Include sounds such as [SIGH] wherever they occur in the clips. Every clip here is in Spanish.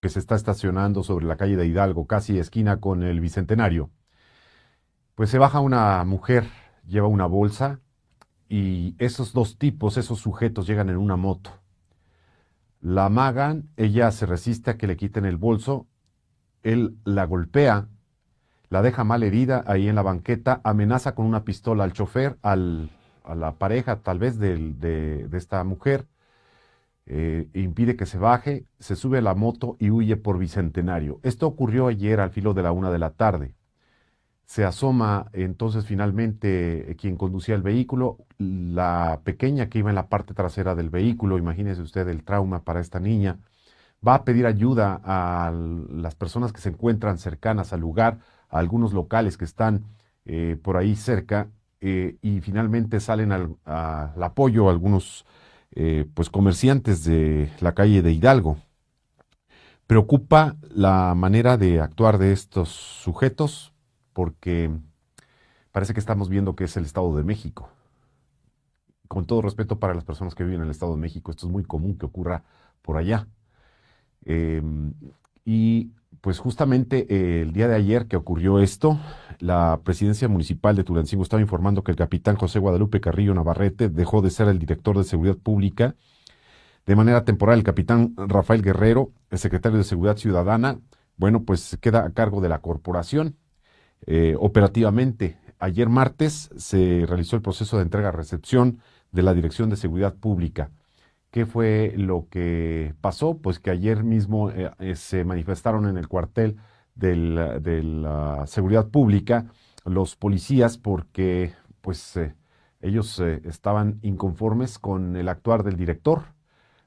que se está estacionando sobre la calle de Hidalgo, casi esquina con el Bicentenario, pues se baja una mujer, lleva una bolsa y esos dos tipos, esos sujetos llegan en una moto. La amagan, ella se resiste a que le quiten el bolso, él la golpea, la deja mal herida ahí en la banqueta, amenaza con una pistola al chofer, a la pareja tal vez de esta mujer eh, impide que se baje, se sube a la moto y huye por Bicentenario. Esto ocurrió ayer al filo de la una de la tarde. Se asoma entonces finalmente eh, quien conducía el vehículo, la pequeña que iba en la parte trasera del vehículo, imagínese usted el trauma para esta niña, va a pedir ayuda a las personas que se encuentran cercanas al lugar, a algunos locales que están eh, por ahí cerca y finalmente salen al, al apoyo a algunos eh, pues comerciantes de la calle de Hidalgo. Preocupa la manera de actuar de estos sujetos porque parece que estamos viendo que es el Estado de México. Con todo respeto para las personas que viven en el Estado de México, esto es muy común que ocurra por allá. Em, y pues justamente eh, el día de ayer que ocurrió esto, la presidencia municipal de Tulancingo estaba informando que el capitán José Guadalupe Carrillo Navarrete dejó de ser el director de seguridad pública. De manera temporal, el capitán Rafael Guerrero, el secretario de Seguridad Ciudadana, bueno, pues queda a cargo de la corporación eh, operativamente. Ayer martes se realizó el proceso de entrega-recepción de la Dirección de Seguridad Pública. ¿Qué fue lo que pasó? Pues que ayer mismo eh, eh, se manifestaron en el cuartel ah, de la seguridad pública los policías porque pues eh, ellos estaban inconformes con el actuar del director,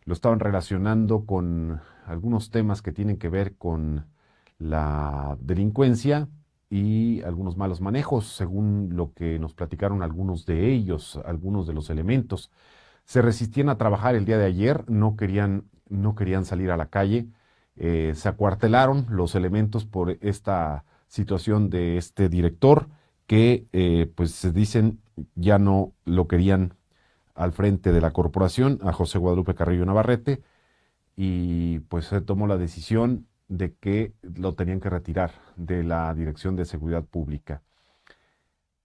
lo estaban relacionando con algunos temas que tienen que ver con la delincuencia y algunos malos manejos, según lo que nos platicaron algunos de ellos, algunos de los elementos se resistían a trabajar el día de ayer, no querían, no querían salir a la calle, eh, se acuartelaron los elementos por esta situación de este director que eh, pues se dicen ya no lo querían al frente de la corporación, a José Guadalupe Carrillo Navarrete, y pues se tomó la decisión de que lo tenían que retirar de la Dirección de Seguridad Pública.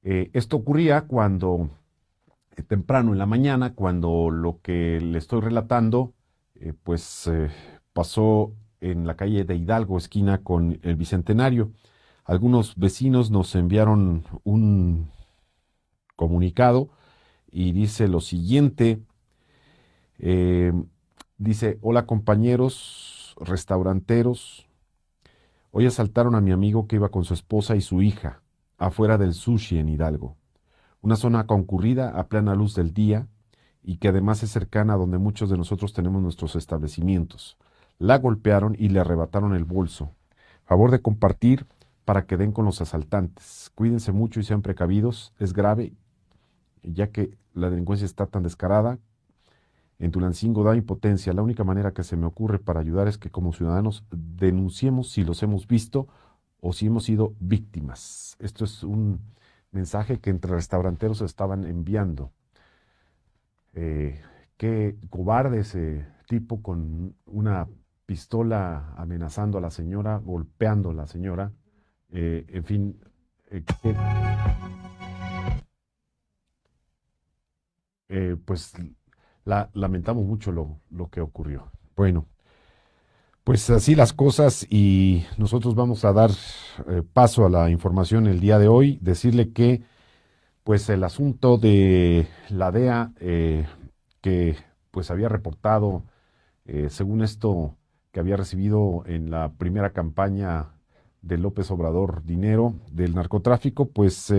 Eh, esto ocurría cuando eh, temprano en la mañana, cuando lo que le estoy relatando, eh, pues eh, pasó en la calle de Hidalgo, esquina con el Bicentenario. Algunos vecinos nos enviaron un comunicado y dice lo siguiente. dice, hola compañeros restauranteros, hoy asaltaron a mi amigo que iba con su esposa y su hija afuera del sushi en Hidalgo una zona concurrida a plena luz del día y que además es cercana a donde muchos de nosotros tenemos nuestros establecimientos. La golpearon y le arrebataron el bolso. Favor de compartir para que den con los asaltantes. Cuídense mucho y sean precavidos. Es grave, ya que la delincuencia está tan descarada. En Tulancingo da impotencia. La única manera que se me ocurre para ayudar es que como ciudadanos denunciemos si los hemos visto o si hemos sido víctimas. Esto es un mensaje que entre restauranteros estaban enviando. Eh, qué cobarde ese tipo con una pistola amenazando a la señora, golpeando a la señora. Eh, en fin, eh, pues la, lamentamos mucho lo, lo que ocurrió. Bueno. Pues así las cosas y nosotros vamos a dar eh, paso a la información el día de hoy, decirle que pues el asunto de la DEA eh, que pues había reportado, eh, según esto, que había recibido en la primera campaña de López Obrador dinero del narcotráfico, pues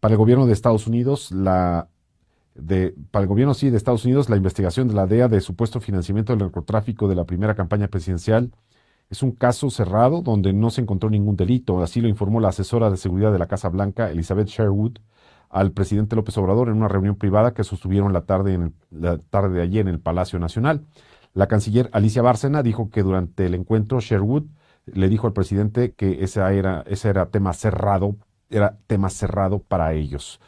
para el gobierno de Estados Unidos la para el gobierno sí de Estados Unidos, la investigación de la DEA de supuesto financiamiento del narcotráfico de la primera campaña presidencial es un caso cerrado donde no se encontró ningún delito. Así lo informó la asesora de seguridad de la Casa Blanca, Elizabeth Sherwood, al presidente López Obrador en una reunión privada que sostuvieron la tarde, tarde de ayer en el Palacio Nacional. La canciller Alicia Bárcena dijo que durante el encuentro Sherwood le dijo al presidente que ese era, ese era tema cerrado, era tema cerrado para ellos.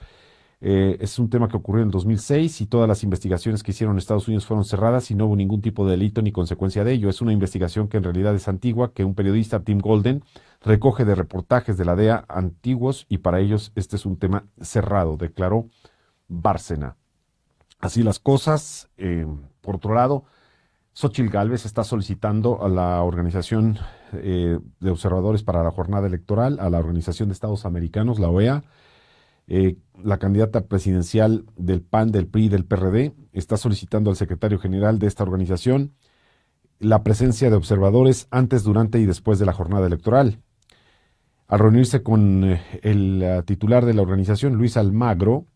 Eh, es un tema que ocurrió en el 2006 y todas las investigaciones que hicieron en Estados Unidos fueron cerradas y no hubo ningún tipo de delito ni consecuencia de ello. Es una investigación que en realidad es antigua, que un periodista, Tim Golden, recoge de reportajes de la DEA antiguos y para ellos este es un tema cerrado, declaró Bárcena. Así las cosas. Eh, por otro lado, Xochitl Gálvez está solicitando a la Organización eh, de Observadores para la Jornada Electoral, a la Organización de Estados Americanos, la OEA, eh, la candidata presidencial del PAN, del PRI y del PRD, está solicitando al secretario general de esta organización la presencia de observadores antes, durante y después de la jornada electoral. Al reunirse con eh, el eh, titular de la organización, Luis Almagro,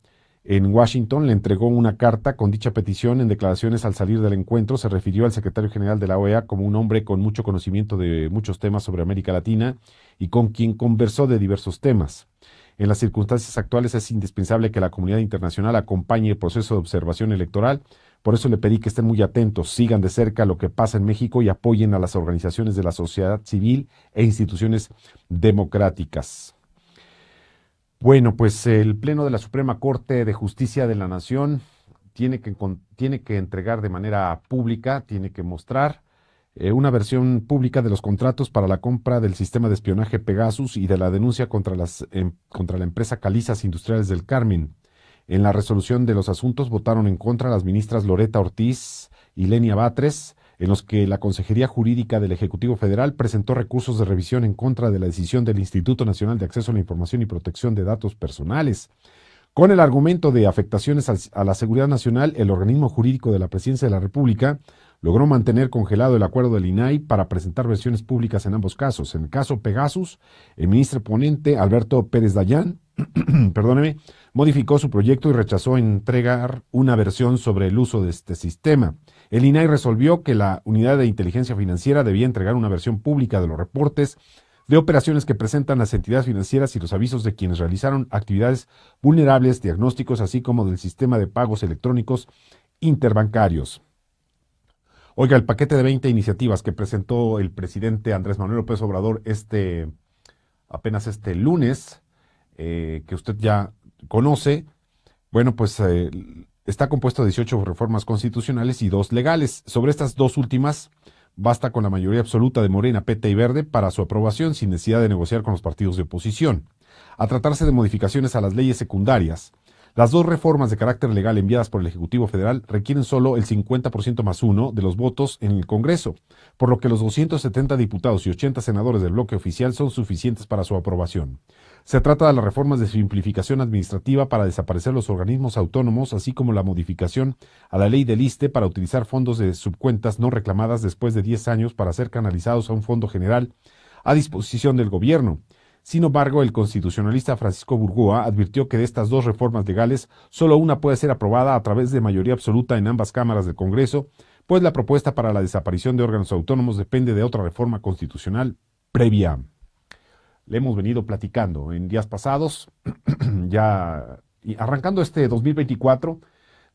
en Washington le entregó una carta con dicha petición. En declaraciones al salir del encuentro se refirió al secretario general de la OEA como un hombre con mucho conocimiento de muchos temas sobre América Latina y con quien conversó de diversos temas. En las circunstancias actuales es indispensable que la comunidad internacional acompañe el proceso de observación electoral. Por eso le pedí que estén muy atentos, sigan de cerca lo que pasa en México y apoyen a las organizaciones de la sociedad civil e instituciones democráticas. Bueno, pues el Pleno de la Suprema Corte de Justicia de la Nación tiene que, tiene que entregar de manera pública, tiene que mostrar eh, una versión pública de los contratos para la compra del sistema de espionaje Pegasus y de la denuncia contra, em, contra la empresa Calizas Industriales del Carmen. En la resolución de los asuntos votaron en contra las ministras Loreta Ortiz y Lenia Batres, en los que la Consejería Jurídica del Ejecutivo Federal presentó recursos de revisión en contra de la decisión del Instituto Nacional de Acceso a la Información y Protección de Datos Personales. Con el argumento de afectaciones a la seguridad nacional, el organismo jurídico de la Presidencia de la República logró mantener congelado el acuerdo del INAI para presentar versiones públicas en ambos casos. En el caso Pegasus, el ministro ponente Alberto Pérez Dayán, [CLEARS THROAT] perdóneme, modificó su proyecto y rechazó entregar una versión sobre el uso de este sistema. El INAI resolvió que la unidad de inteligencia financiera debía entregar una versión pública de los reportes de operaciones que presentan las entidades financieras y los avisos de quienes realizaron actividades vulnerables, diagnósticos, así como del sistema de pagos electrónicos interbancarios. Oiga, el paquete de 20 iniciativas que presentó el presidente Andrés Manuel López Obrador este, apenas este lunes, eh, que usted ya conoce, bueno, pues eh, está compuesto de 18 reformas constitucionales y dos legales. Sobre estas dos últimas, basta con la mayoría absoluta de Morena, PT y Verde para su aprobación sin necesidad de negociar con los partidos de oposición. A tratarse de modificaciones a las leyes secundarias, las dos reformas de carácter legal enviadas por el Ejecutivo Federal requieren solo el 50% más uno de los votos en el Congreso, por lo que los 270 diputados y 80 senadores del bloque oficial son suficientes para su aprobación. Se trata de las reformas de simplificación administrativa para desaparecer los organismos autónomos, así como la modificación a la ley del ISTE para utilizar fondos de subcuentas no reclamadas después de 10 años para ser canalizados a un fondo general a disposición del gobierno sin embargo, el constitucionalista Francisco Burgoa advirtió que de estas dos reformas legales solo una puede ser aprobada a través de mayoría absoluta en ambas cámaras del Congreso, pues la propuesta para la desaparición de órganos autónomos depende de otra reforma constitucional previa. Le hemos venido platicando en días pasados, [CLEARS THROAT] ya arrancando este 2024,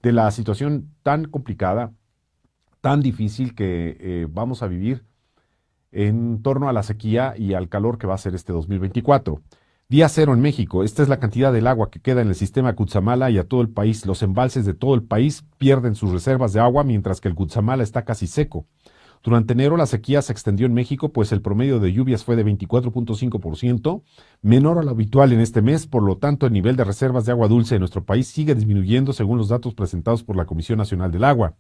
de la situación tan complicada, tan difícil que eh, vamos a vivir en torno a la sequía y al calor que va a ser este 2024. Día cero en México. Esta es la cantidad del agua que queda en el sistema Cutzamala y a todo el país. Los embalses de todo el país pierden sus reservas de agua mientras que el Cutzamala está casi seco. Durante enero la sequía se extendió en México, pues el promedio de lluvias fue de 24.5%, menor a lo habitual en este mes, por lo tanto el nivel de reservas de agua dulce en nuestro país sigue disminuyendo según los datos presentados por la Comisión Nacional del Agua.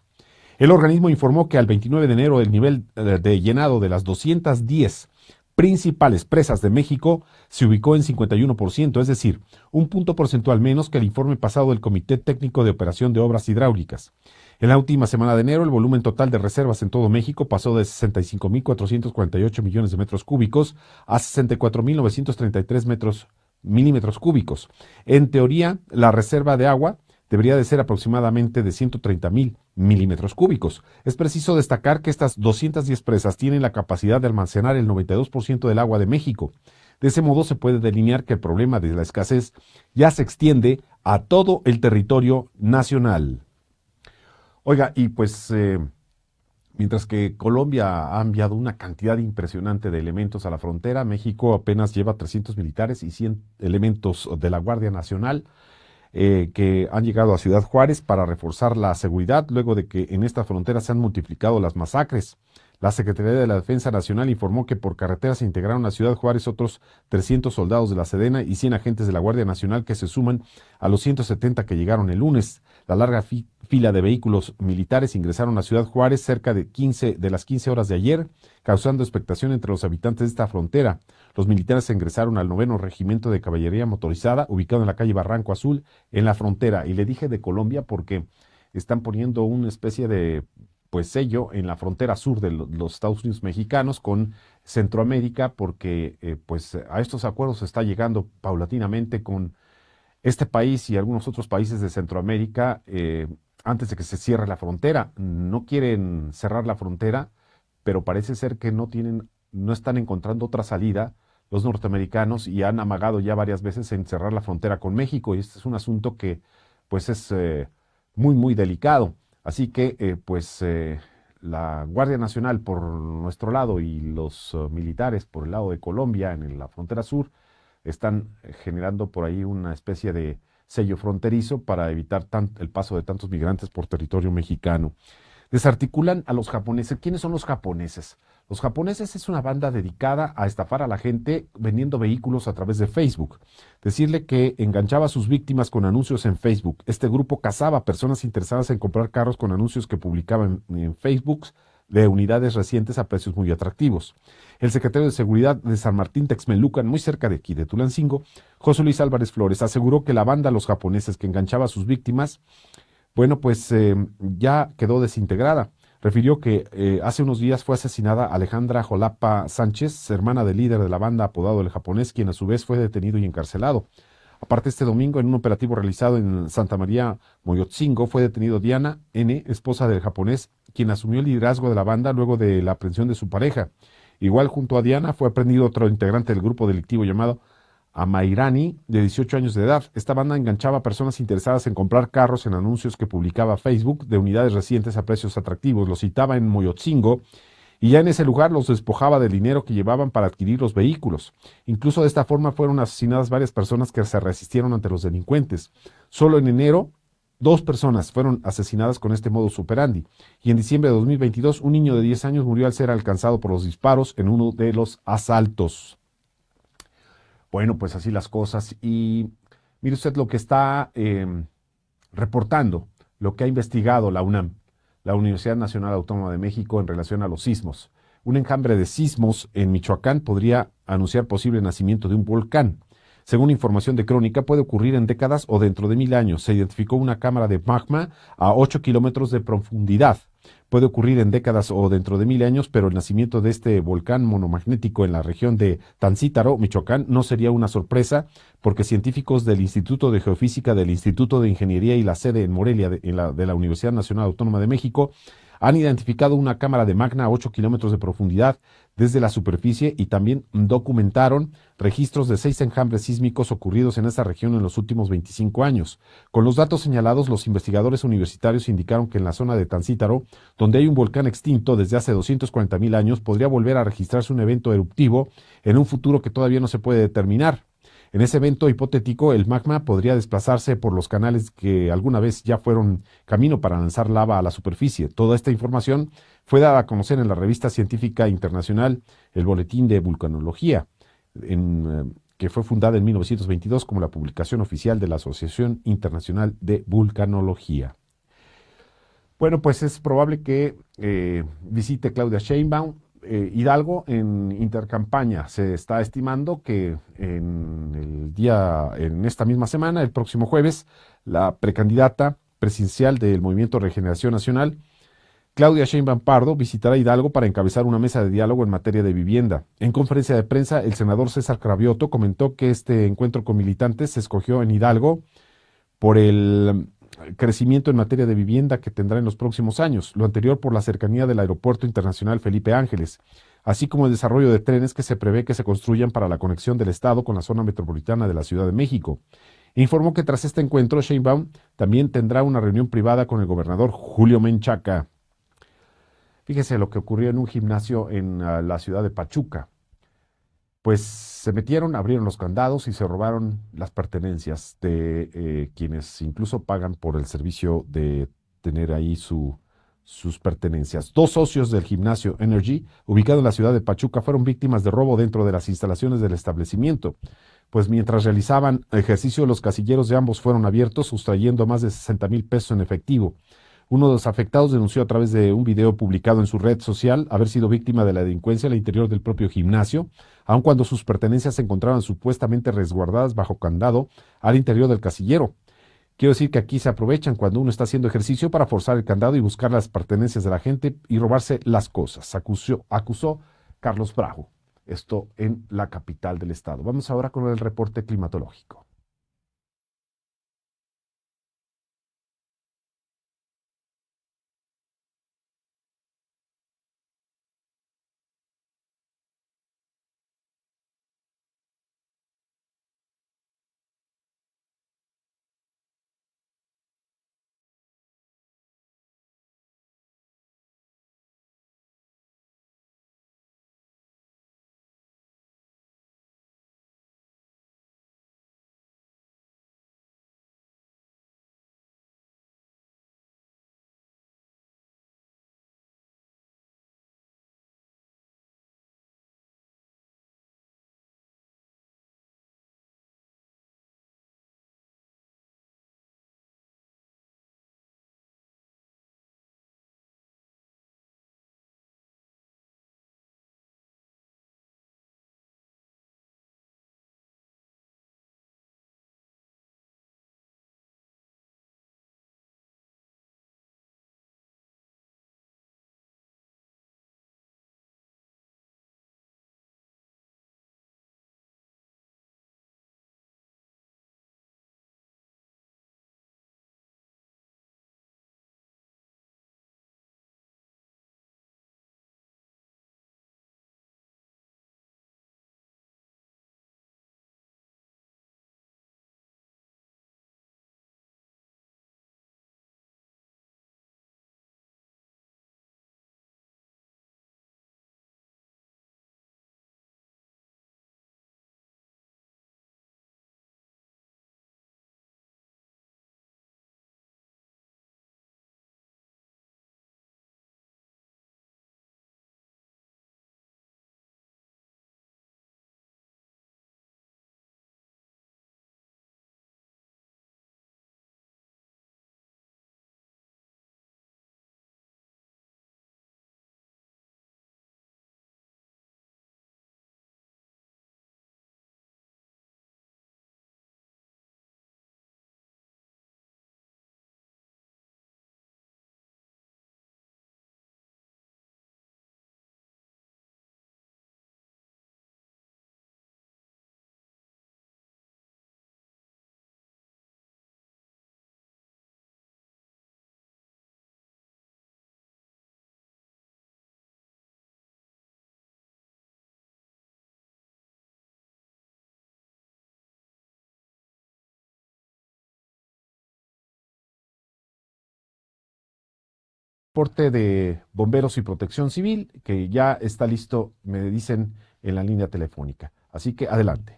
El organismo informó que al 29 de enero el nivel de llenado de las 210 principales presas de México se ubicó en 51%, es decir, un punto porcentual menos que el informe pasado del Comité Técnico de Operación de Obras Hidráulicas. En la última semana de enero, el volumen total de reservas en todo México pasó de 65.448 millones de metros cúbicos a 64.933 metros milímetros cúbicos. En teoría, la reserva de agua debería de ser aproximadamente de 130 mil milímetros cúbicos. Es preciso destacar que estas 210 presas tienen la capacidad de almacenar el 92% del agua de México. De ese modo se puede delinear que el problema de la escasez ya se extiende a todo el territorio nacional. Oiga, y pues eh, mientras que Colombia ha enviado una cantidad impresionante de elementos a la frontera, México apenas lleva 300 militares y 100 elementos de la Guardia Nacional eh, que han llegado a Ciudad Juárez para reforzar la seguridad luego de que en esta frontera se han multiplicado las masacres. La Secretaría de la Defensa Nacional informó que por carretera se integraron a Ciudad Juárez otros 300 soldados de la Sedena y 100 agentes de la Guardia Nacional que se suman a los 170 que llegaron el lunes. La larga fila de vehículos militares ingresaron a Ciudad Juárez cerca de, de las 15 horas de ayer, causando expectación entre los habitantes de esta frontera. Los militares ingresaron al noveno regimiento de caballería motorizada ubicado en la calle Barranco Azul, en la frontera. Y le dije de Colombia porque están poniendo una especie de pues sello en la frontera sur de los Estados Unidos mexicanos con Centroamérica porque eh, pues a estos acuerdos se está llegando paulatinamente con este país y algunos otros países de Centroamérica eh, antes de que se cierre la frontera. No quieren cerrar la frontera, pero parece ser que no tienen, no están encontrando otra salida los norteamericanos y han amagado ya varias veces en cerrar la frontera con México y este es un asunto que pues es eh, muy muy delicado. Así que eh, pues eh, la Guardia Nacional por nuestro lado y los militares por el lado de Colombia en la frontera sur están generando por ahí una especie de sello fronterizo para evitar el paso de tantos migrantes por territorio mexicano. Desarticulan a los japoneses. ¿Quiénes son los japoneses? Los japoneses es una banda dedicada a estafar a la gente vendiendo vehículos a través de Facebook. Decirle que enganchaba a sus víctimas con anuncios en Facebook. Este grupo cazaba a personas interesadas en comprar carros con anuncios que publicaban en Facebook de unidades recientes a precios muy atractivos. El secretario de Seguridad de San Martín Texmelucan, muy cerca de aquí de Tulancingo, José Luis Álvarez Flores, aseguró que la banda Los Japoneses que enganchaba a sus víctimas, bueno, pues eh, ya quedó desintegrada refirió que eh, hace unos días fue asesinada Alejandra Jolapa Sánchez, hermana del líder de la banda apodado El Japonés, quien a su vez fue detenido y encarcelado. Aparte, este domingo, en un operativo realizado en Santa María Moyotzingo, fue detenido Diana N., esposa del japonés, quien asumió el liderazgo de la banda luego de la aprehensión de su pareja. Igual, junto a Diana, fue aprendido otro integrante del grupo delictivo llamado Mairani de 18 años de edad. Esta banda enganchaba a personas interesadas en comprar carros en anuncios que publicaba Facebook de unidades recientes a precios atractivos. Los citaba en Moyotzingo y ya en ese lugar los despojaba del dinero que llevaban para adquirir los vehículos. Incluso de esta forma fueron asesinadas varias personas que se resistieron ante los delincuentes. Solo en enero, dos personas fueron asesinadas con este modo superandi Y en diciembre de 2022, un niño de 10 años murió al ser alcanzado por los disparos en uno de los asaltos. Bueno, pues así las cosas. Y mire usted lo que está em, reportando, lo que ha investigado la UNAM, la Universidad Nacional Autónoma de México, en relación a los sismos. Un enjambre de sismos en Michoacán podría anunciar posible nacimiento de un volcán. Según información de Crónica, puede ocurrir en décadas o dentro de mil años. Se identificó una cámara de magma a 8 kilómetros de profundidad Puede ocurrir en décadas o dentro de mil años, pero el nacimiento de este volcán monomagnético en la región de Tancítaro, Michoacán, no sería una sorpresa, porque científicos del Instituto de Geofísica, del Instituto de Ingeniería y la sede en Morelia de, la, la Universidad Nacional Autónoma de México han identificado una cámara de magna a 8 kilómetros de profundidad desde la superficie y también documentaron registros de seis enjambres sísmicos ocurridos en esa región en los últimos 25 años. Con los datos señalados, los investigadores universitarios indicaron que en la zona de Tancítaro, donde hay un volcán extinto desde hace 240.000 años, podría volver a registrarse un evento eruptivo en un futuro que todavía no se puede determinar. En ese evento hipotético, el magma podría desplazarse por los canales que alguna vez ya fueron camino para lanzar lava a la superficie. Toda esta información fue dada a conocer en la revista científica internacional El Boletín de Vulcanología, eh, que fue fundada en 1922 como la publicación oficial de la Asociación Internacional de Vulcanología. Bueno, pues es probable que eh, visite Claudia Sheinbaum. Eh, Hidalgo en intercampaña se está estimando que en el día, en esta misma semana, el próximo jueves, la precandidata presidencial del Movimiento Regeneración Nacional, Claudia Sheinbaum Pardo visitará Hidalgo para encabezar una mesa de diálogo en materia de vivienda. En conferencia de prensa, el senador César Cravioto comentó que este encuentro con militantes se escogió en Hidalgo por el crecimiento en materia de vivienda que tendrá en los próximos años, lo anterior por la cercanía del Aeropuerto Internacional Felipe Ángeles, así como el desarrollo de trenes que se prevé que se construyan para la conexión del Estado con la zona metropolitana de la Ciudad de México. Informó que tras este encuentro, Sheinbaum también tendrá una reunión privada con el gobernador Julio Menchaca. Fíjese lo que ocurrió en un gimnasio en ah, la ciudad de Pachuca. Pues se metieron, abrieron los candados y se robaron las pertenencias de eh, quienes incluso pagan por el servicio de tener ahí sus pertenencias. Dos socios del gimnasio Energy, ubicado en la ciudad de Pachuca, fueron víctimas de robo dentro de las instalaciones del establecimiento, pues mientras realizaban ejercicio los casilleros de ambos fueron abiertos, sustrayendo más de 60 mil pesos en efectivo. Uno de los afectados denunció a través de un video publicado en su red social haber sido víctima de la delincuencia al interior del propio gimnasio, aun cuando sus pertenencias se encontraban supuestamente resguardadas bajo candado al interior del casillero. Quiero decir que aquí se aprovechan cuando uno está haciendo ejercicio para forzar el candado y buscar las pertenencias de la gente y robarse las cosas, acusó, acusó Carlos Brajo. Esto en la capital del estado. Vamos ahora con el reporte climatológico. de Bomberos y Protección Civil, que ya está listo, me dicen, en la línea telefónica. Así que adelante.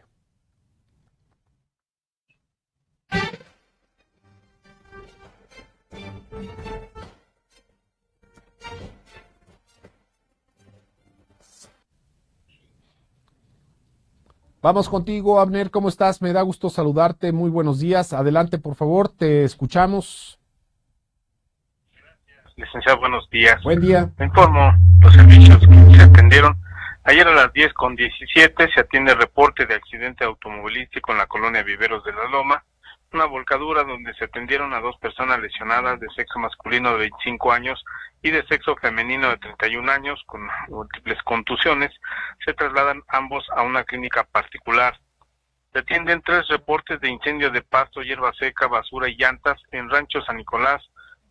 Vamos contigo, Abner, ¿cómo estás? Me da gusto saludarte. Muy buenos días. Adelante, por favor, te escuchamos. Licenciado, buenos días. Buen día. Me informo los servicios que se atendieron. Ayer a las 10.17 con se atiende reporte de accidente automovilístico en la colonia Viveros de la Loma. Una volcadura donde se atendieron a dos personas lesionadas de sexo masculino de 25 años y de sexo femenino de 31 años con múltiples contusiones. Se trasladan ambos a una clínica particular. Se atienden tres reportes de incendio de pasto, hierba seca, basura y llantas en Rancho San Nicolás,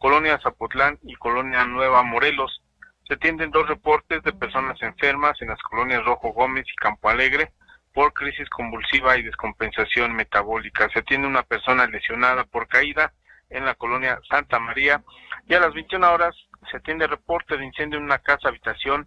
Colonia Zapotlán y Colonia Nueva Morelos. Se tienden dos reportes de personas enfermas en las colonias Rojo Gómez y Campo Alegre por crisis convulsiva y descompensación metabólica. Se atiende una persona lesionada por caída en la colonia Santa María y a las 21 horas se atiende reporte de incendio en una casa habitación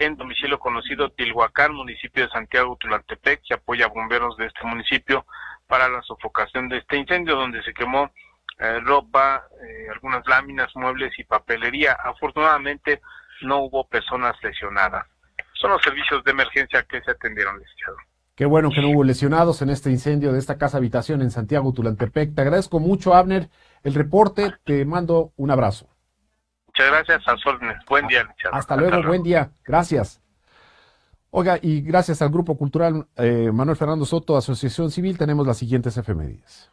en domicilio conocido Tilhuacán, municipio de Santiago Tulantepec. Se apoya a bomberos de este municipio para la sofocación de este incendio donde se quemó eh, ropa, eh, algunas láminas, muebles y papelería. Afortunadamente no hubo personas lesionadas. Son los servicios de emergencia que se atendieron, licenciado. Qué bueno que no hubo lesionados en este incendio de esta casa habitación en Santiago Tulantepec. Te agradezco mucho, Abner, el reporte. Te mando un abrazo. Muchas gracias, a Buen día, Hasta luego, buen día. Gracias. Oiga, y gracias al Grupo Cultural eh, Manuel Fernando Soto, Asociación Civil, tenemos las siguientes efemérides.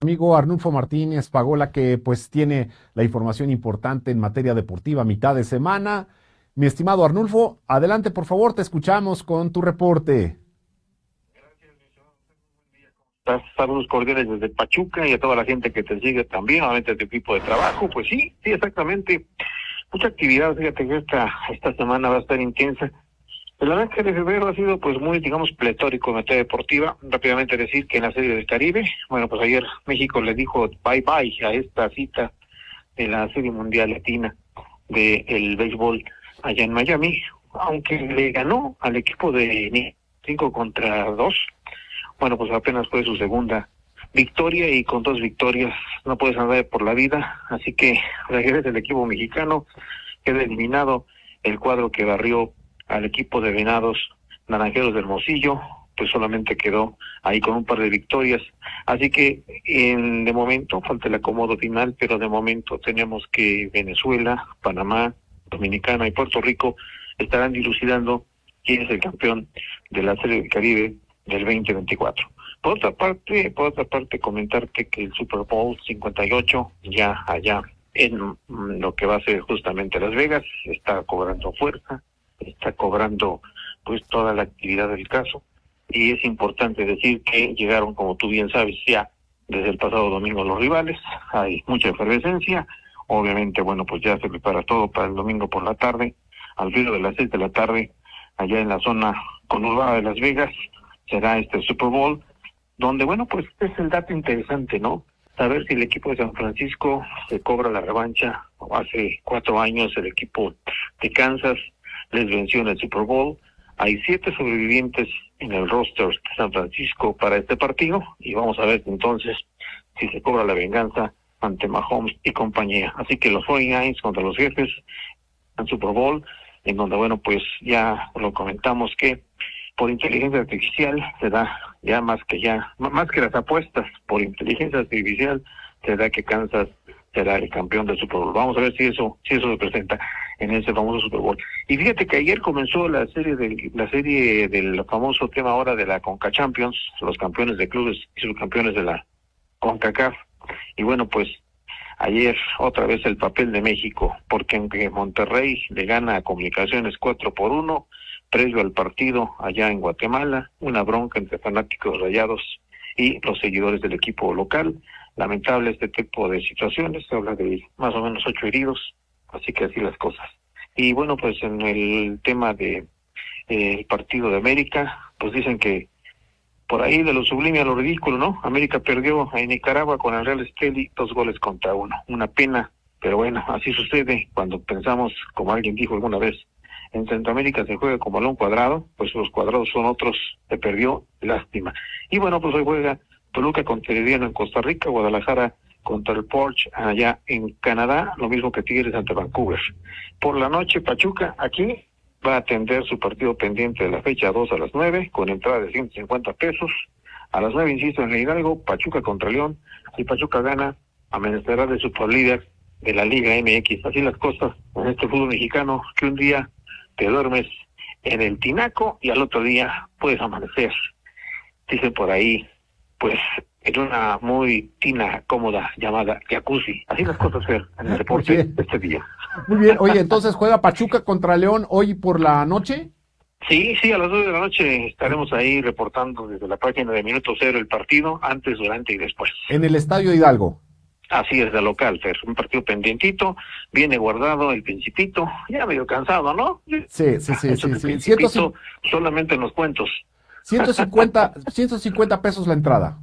amigo Arnulfo Martínez Pagola, que pues tiene la información importante en materia deportiva mitad de semana. Mi estimado Arnulfo, adelante por favor, te escuchamos con tu reporte. Gracias, Saludos cordiales desde Pachuca y a toda la gente que te sigue también, obviamente a tu equipo de trabajo. Pues sí, sí, exactamente. Mucha actividad, fíjate que esta, esta semana va a estar intensa. La verdad de febrero ha sido pues muy, digamos, pletórico en materia deportiva. Rápidamente decir que en la Serie del Caribe, bueno, pues ayer México le dijo bye bye a esta cita de la Serie Mundial Latina del el béisbol allá en Miami, aunque le ganó al equipo de 5 contra 2. Bueno, pues apenas fue su segunda victoria y con dos victorias no puedes andar por la vida, así que regresa el equipo mexicano, queda eliminado el cuadro que barrió al equipo de Venados Naranjeros del Hermosillo, pues solamente quedó ahí con un par de victorias. Así que en, de momento, falta el acomodo final, pero de momento tenemos que Venezuela, Panamá, Dominicana y Puerto Rico estarán dilucidando quién es el campeón de la Serie del Caribe del 2024. Por otra parte, por otra parte comentarte que el Super Bowl 58 ya allá en lo que va a ser justamente Las Vegas está cobrando fuerza está cobrando pues toda la actividad del caso y es importante decir que llegaron, como tú bien sabes, ya desde el pasado domingo los rivales, hay mucha efervescencia, obviamente, bueno, pues ya se prepara todo para el domingo por la tarde, al filo de las seis de la tarde, allá en la zona conurbada de Las Vegas, será este Super Bowl, donde, bueno, pues es el dato interesante, ¿no? Saber si el equipo de San Francisco se cobra la revancha, hace cuatro años el equipo de Kansas les venció en el Super Bowl. Hay siete sobrevivientes en el roster de San Francisco para este partido y vamos a ver entonces si se cobra la venganza ante Mahomes y compañía. Así que los 49 contra los jefes en Super Bowl, en donde, bueno, pues ya lo comentamos que por inteligencia artificial se da ya más que ya, más que las apuestas, por inteligencia artificial se da que Kansas será el campeón del Super Bowl. Vamos a ver si eso, si eso se presenta en ese famoso Super Bowl. Y fíjate que ayer comenzó la serie del, la serie del famoso tema ahora de la Conca Champions, los campeones de clubes y subcampeones de la CONCACAF. Y bueno, pues ayer otra vez el papel de México, porque aunque Monterrey le gana a Comunicaciones cuatro por uno previo al partido allá en Guatemala, una bronca entre fanáticos rayados y los seguidores del equipo local. Lamentable este tipo de situaciones, se habla de más o menos ocho heridos, Así que así las cosas. Y bueno, pues en el tema de eh, el partido de América, pues dicen que por ahí de lo sublime a lo ridículo, ¿no? América perdió en Nicaragua con el Real Esteli dos goles contra uno. Una pena, pero bueno, así sucede cuando pensamos, como alguien dijo alguna vez, en Centroamérica se juega con balón cuadrado, pues los cuadrados son otros, se perdió, lástima. Y bueno, pues hoy juega Toluca con Terediano en Costa Rica, Guadalajara contra el Porsche allá en Canadá, lo mismo que Tigres ante Vancouver. Por la noche, Pachuca, aquí va a atender su partido pendiente de la fecha 2 a las 9, con entrada de 150 pesos. A las 9, insisto, en el Hidalgo, Pachuca contra León. y Pachuca gana, amenazará de su líder de la Liga MX. Así las cosas con este fútbol mexicano, que un día te duermes en el tinaco y al otro día puedes amanecer. Dicen por ahí, pues en una muy tina cómoda llamada jacuzzi. Así las cosas ser en el [LAUGHS] deporte este día. Muy bien, oye, entonces juega Pachuca contra León hoy por la noche. Sí, sí, a las 2 de la noche estaremos ahí reportando desde la página de Minuto Cero el partido, antes, durante y después. En el Estadio Hidalgo. Así es, de local, Fer. Un partido pendientito, viene guardado el Principito. Ya medio cansado, ¿no? Sí, sí, sí. sí, sí. Solamente en los cuentos. 150, 150 pesos la entrada.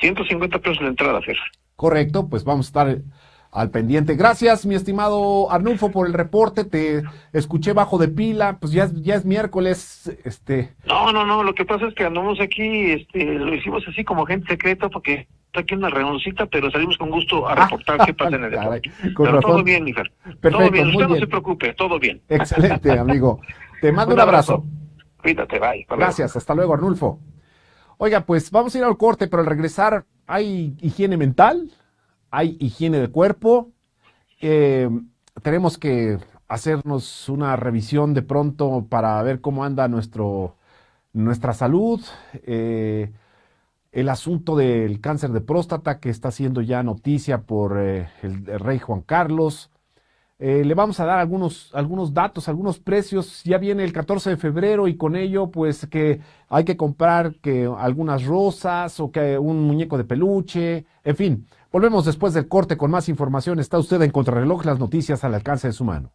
150 pesos la entrada, Fer. Correcto, pues vamos a estar eh, al pendiente. Gracias, mi estimado Arnulfo, por el reporte. Te escuché bajo de pila, pues ya es, ya es miércoles, este. No, no, no. Lo que pasa es que andamos aquí, este, lo hicimos así como gente secreta, porque está aquí una reunioncita, pero salimos con gusto a reportar qué pasa en el [LAUGHS] deporte. pero todo bien, Fer. todo bien. Usted no se preocupe, todo bien. Excelente, [LAUGHS] amigo. Te mando un, abrazo. abrazo. Cuídate, bye. Gracias, hasta luego, Arnulfo. Oiga, pues vamos a ir al corte, pero al regresar hay higiene mental, hay higiene de cuerpo, eh, tenemos que hacernos una revisión de pronto para ver cómo anda nuestro, nuestra salud, eh, el asunto del cáncer de próstata que está siendo ya noticia por eh, el rey Juan Carlos, eh, le vamos a dar algunos, algunos datos, algunos precios. Ya viene el 14 de febrero y con ello, pues que hay que comprar que algunas rosas o que un muñeco de peluche, en fin. Volvemos después del corte con más información. Está usted en Contrarreloj, las noticias al alcance de su mano.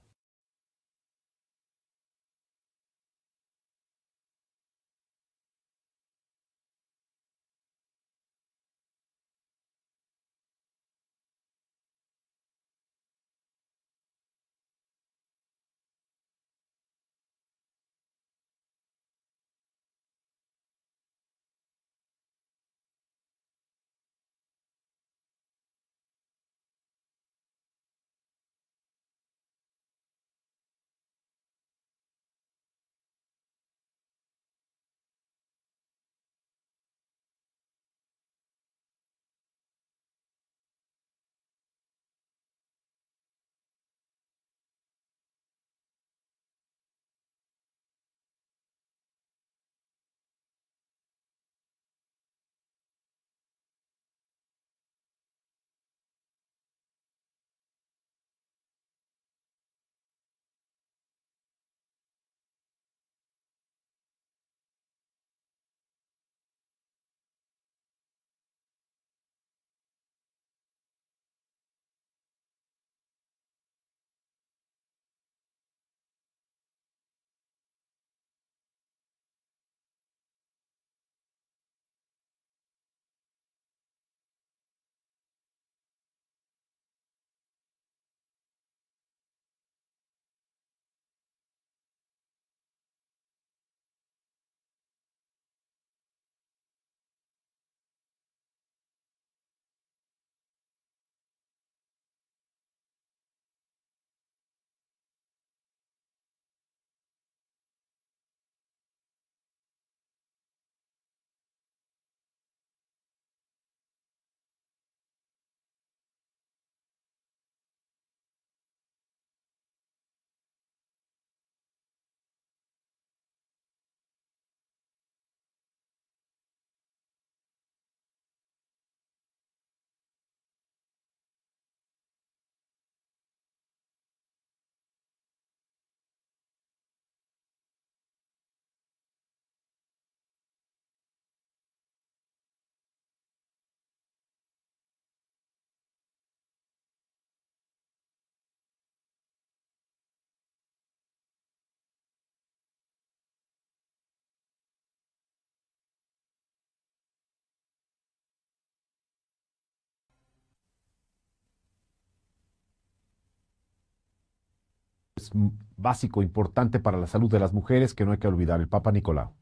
Es pues, básico, importante para la salud de las mujeres que no hay que olvidar, el Papa Nicolau.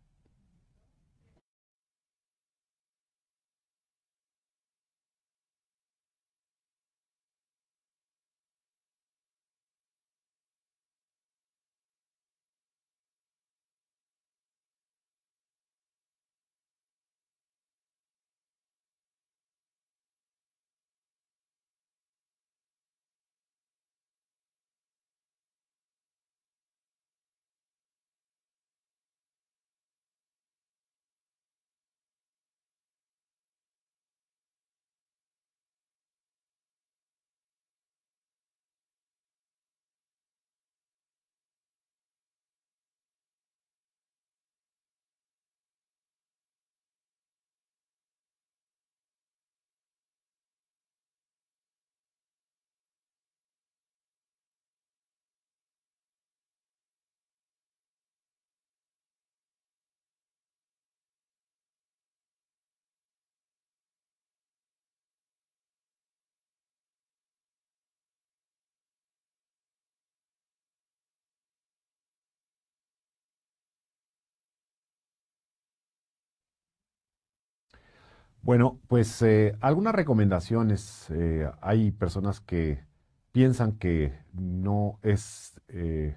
Bueno, pues eh, algunas recomendaciones. Eh, hay personas que piensan que no es eh,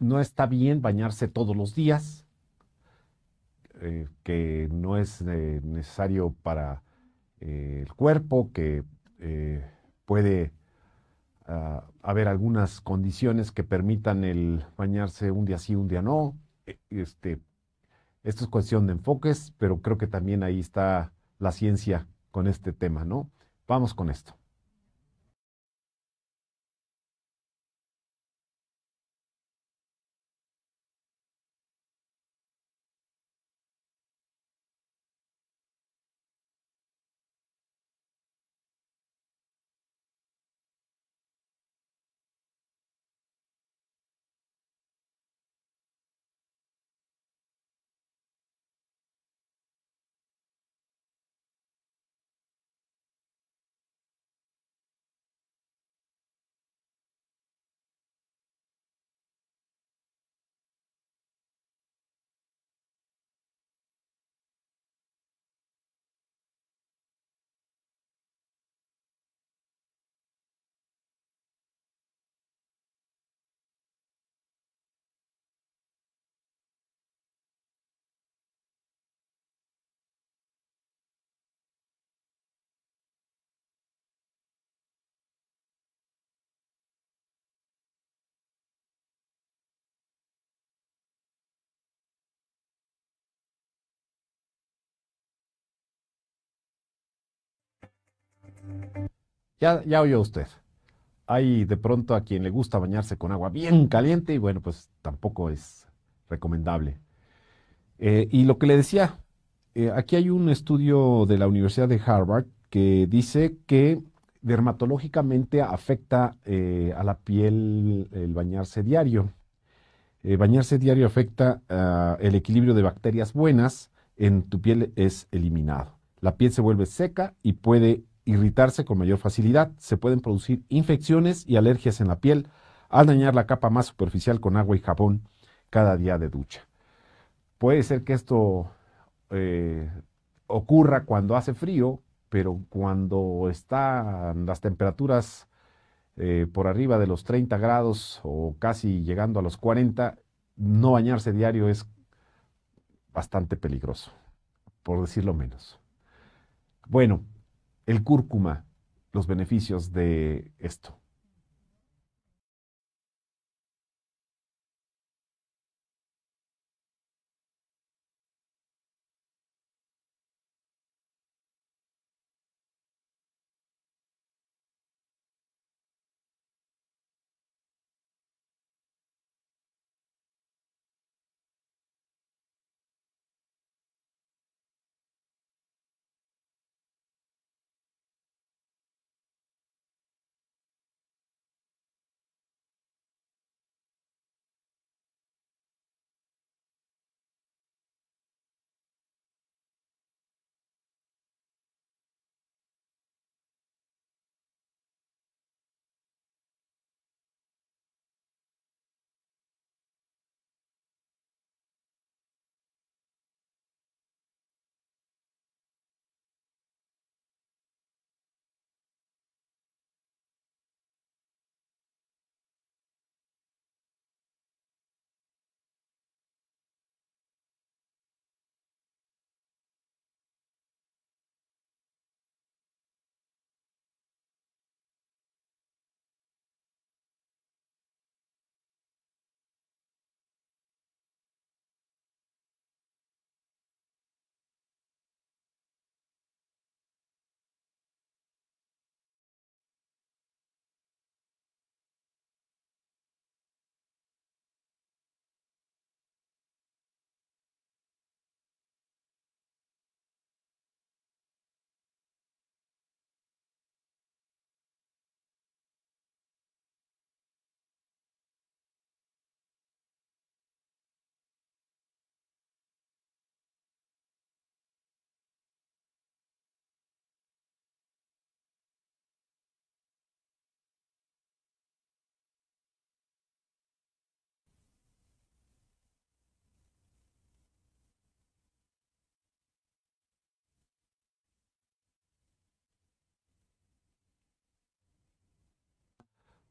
no está bien bañarse todos los días, que no es necesario para el cuerpo, que puede ah, haber algunas condiciones que permitan el bañarse un día sí, un día no. E, este, esto es cuestión de enfoques, pero creo que también ahí está la ciencia con este tema, ¿no? Vamos con esto. Ya, ya oyó usted. Hay de pronto a quien le gusta bañarse con agua bien caliente y bueno, pues tampoco es recomendable. Eh, y lo que le decía, eh, aquí hay un estudio de la Universidad de Harvard que dice que dermatológicamente afecta eh, a la piel el bañarse diario. bañarse diario afecta ah, el equilibrio de bacterias buenas en tu piel es eliminado. La piel se vuelve seca y puede irritarse con mayor facilidad. Se pueden producir infecciones y alergias en la piel al dañar la capa más superficial con agua y jabón cada día de ducha. Puede ser que esto eh, ocurra cuando hace frío, pero cuando están las temperaturas eh, por arriba de los 30 grados o casi llegando a los 40, no bañarse diario es bastante peligroso, por decirlo menos. Bueno, el cúrcuma los beneficios de esto.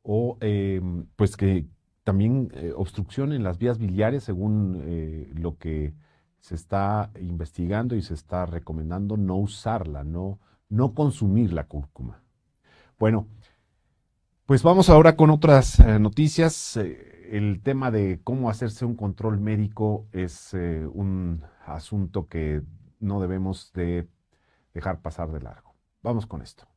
o em, pues que también eh, obstrucción en las vías biliares según eh, lo que se está investigando y se está recomendando no usarla, no, no consumir la cúrcuma. Bueno, pues vamos ahora con otras eh, noticias. el tema de cómo hacerse un control médico es un asunto que no debemos de dejar pasar de largo. Vamos con esto.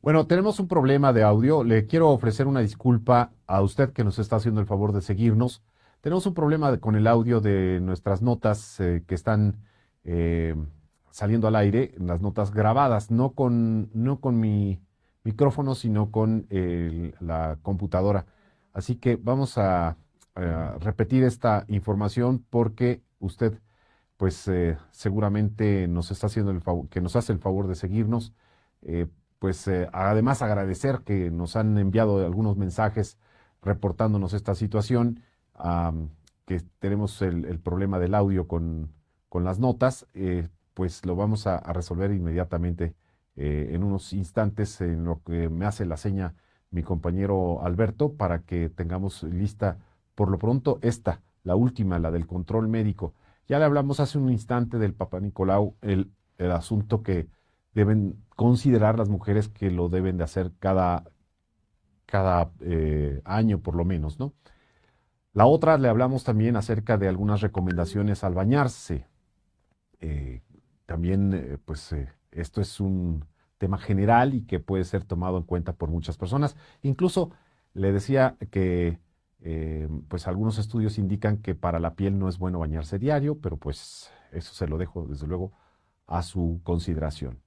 Bueno, tenemos un problema de audio. Le quiero ofrecer una disculpa a usted que nos está haciendo el favor de seguirnos. Tenemos un problema con el audio de nuestras notas eh, que están eh, saliendo al aire, las notas grabadas, no con, no con mi micrófono, sino con la computadora. Así que vamos a, repetir esta información porque usted, pues eh, seguramente nos está haciendo el favor, que nos hace el favor de seguirnos pues eh, además agradecer que nos han enviado algunos mensajes reportándonos esta situación, que tenemos el, problema del audio con, las notas, eh, pues lo vamos a, resolver inmediatamente eh, en unos instantes, en lo que me hace la seña mi compañero Alberto, para que tengamos lista por lo pronto esta, la última, la del control médico. Ya le hablamos hace un instante del Papa Nicolau, el, el asunto que deben considerar las mujeres que lo deben de hacer cada, cada eh, año por lo menos, ¿no? La otra le hablamos también acerca de algunas recomendaciones al bañarse. Eh, también, eh, pues, esto es un tema general y que puede ser tomado en cuenta por muchas personas. Incluso le decía que, pues, algunos estudios indican que para la piel no es bueno bañarse diario, pero pues eso se lo dejo, desde luego, a su consideración.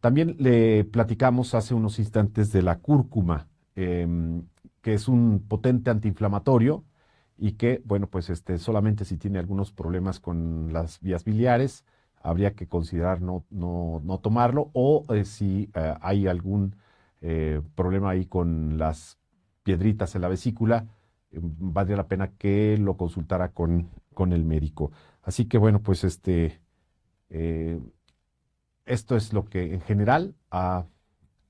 También le platicamos hace unos instantes de la cúrcuma, em, que es un potente antiinflamatorio y que, bueno, pues este, solamente si tiene algunos problemas con las vías biliares, habría que considerar no, tomarlo o eh, si eh, hay algún eh, problema ahí con las piedritas en la vesícula, em, valdría la pena que lo consultara con, con el médico. Así que, bueno, pues este esto es lo que en general ha,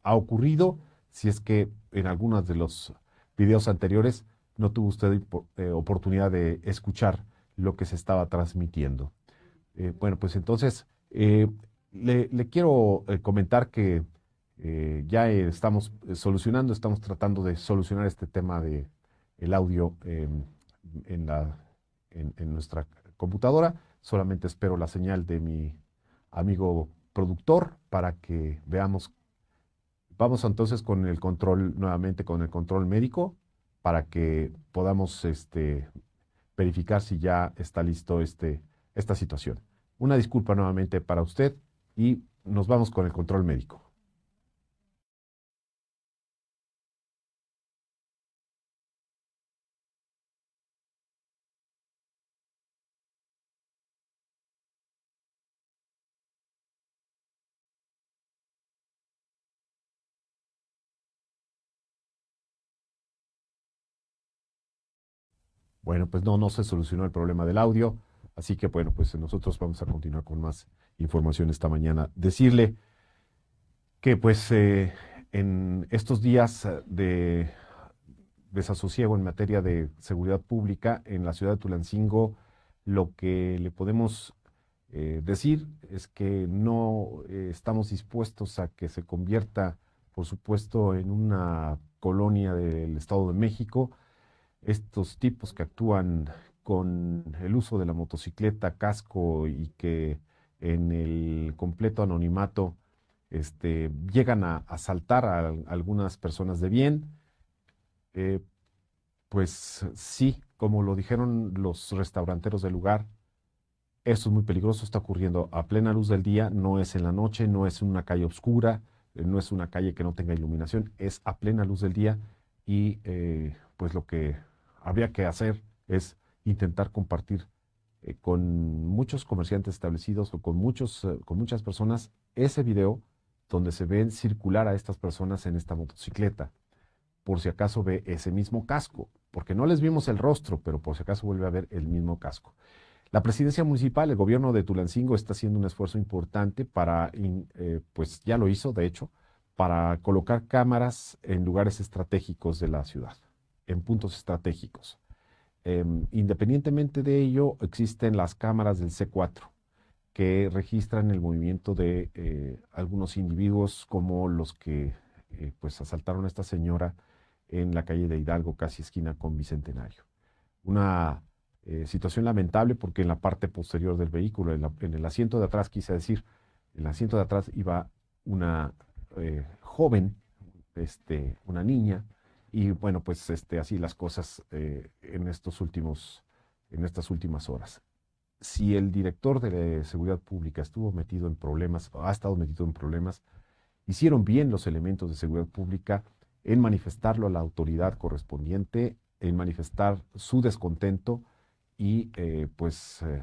ocurrido. Si es que en algunos de los videos anteriores no tuvo usted eh, oportunidad de escuchar lo que se estaba transmitiendo. Eh, bueno, pues entonces eh, le, quiero comentar que ya estamos solucionando, estamos tratando de solucionar este tema de el audio em, en nuestra computadora. Solamente espero la señal de mi amigo productor para que veamos. Vamos entonces con el control, nuevamente con el control médico, para que podamos este, verificar si ya está listo este, esta situación. Una disculpa nuevamente para usted y nos vamos con el control médico. Bueno, pues no, no se solucionó el problema del audio. Así que bueno, pues nosotros vamos a continuar con más información esta mañana. Decirle que pues eh, en estos días de desasosiego en materia de seguridad pública en la ciudad de Tulancingo, lo que le podemos eh, decir es que no eh, estamos dispuestos a que se convierta, por supuesto, en una colonia del Estado de México, estos tipos que actúan con el uso de la motocicleta, casco y que en el completo anonimato este, llegan a asaltar a algunas personas de bien, eh, pues sí, como lo dijeron los restauranteros del lugar, eso es muy peligroso, está ocurriendo a plena luz del día, no es en la noche, no es en una calle oscura, eh, no es una calle que no tenga iluminación, es a plena luz del día y eh, pues lo que habría que hacer es intentar compartir eh, con muchos comerciantes establecidos o con, muchos, eh, con muchas personas ese video donde se ven circular a estas personas en esta motocicleta, por si acaso ve ese mismo casco, porque no les vimos el rostro, pero por si acaso vuelve a ver el mismo casco. La presidencia municipal, el gobierno de Tulancingo está haciendo un esfuerzo importante para, eh, pues ya lo hizo, de hecho, para colocar cámaras en lugares estratégicos de la ciudad en puntos estratégicos. Em, independientemente de ello, existen las cámaras del C4 que registran el movimiento de eh, algunos individuos como los que eh, pues asaltaron a esta señora en la calle de Hidalgo, casi esquina con Bicentenario. Una eh, situación lamentable porque en la parte posterior del vehículo, en, el asiento de atrás, quise decir, en el asiento de atrás iba una joven, este, una niña, y bueno, pues este, así las cosas eh, en, estos últimos, en estas últimas horas. Si el director de seguridad pública estuvo metido en problemas, o ha estado metido en problemas, hicieron bien los elementos de seguridad pública en manifestarlo a la autoridad correspondiente, en manifestar su descontento y eh, pues eh,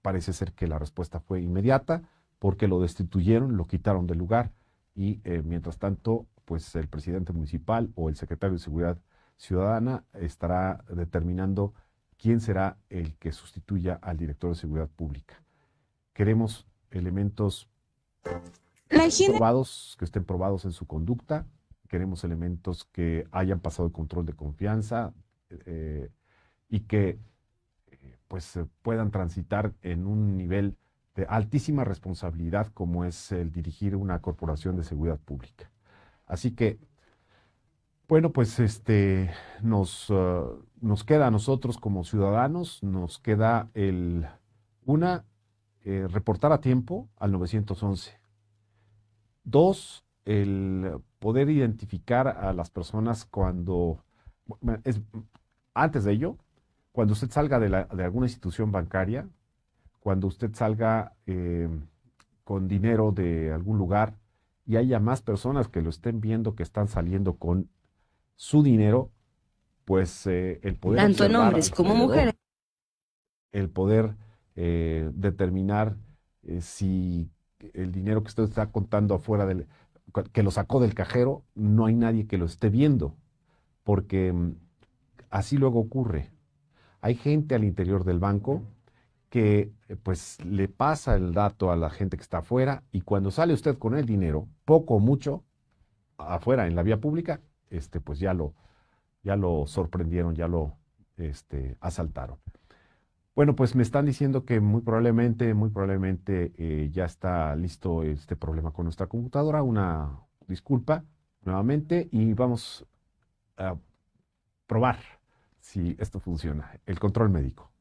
parece ser que la respuesta fue inmediata porque lo destituyeron, lo quitaron del lugar y mientras tanto pues el presidente municipal o el secretario de Seguridad Ciudadana estará determinando quién será el que sustituya al director de Seguridad Pública. Queremos elementos probados, que estén probados en su conducta, queremos elementos que hayan pasado el control de confianza eh, y que eh, pues, puedan transitar en un nivel de altísima responsabilidad como es el dirigir una corporación de seguridad pública. Así que, bueno, pues este ah, nos, queda a nosotros como ciudadanos, nos queda el una, eh, reportar a tiempo al 911. Dos, el poder identificar a las personas cuando, es, antes de ello, cuando usted salga de, alguna institución bancaria, cuando usted salga eh, con dinero de algún lugar, y haya más personas que lo estén viendo que están saliendo con su dinero, pues eh, el poder... Tanto en hombres como mujeres. El poder eh, determinar eh, si el dinero que usted está contando afuera del... que lo sacó del cajero, no hay nadie que lo esté viendo, porque mm, así luego ocurre. Hay gente al interior del banco que eh, pues le pasa el dato a la gente que está afuera y cuando sale usted con el dinero, poco o mucho, afuera en la vía pública, este, pues ya lo, ya lo sorprendieron, ya lo este, asaltaron. Bueno, pues me están diciendo que muy probablemente, muy probablemente eh, ya está listo este problema con nuestra computadora. Una disculpa nuevamente y vamos a probar si esto funciona. El control médico.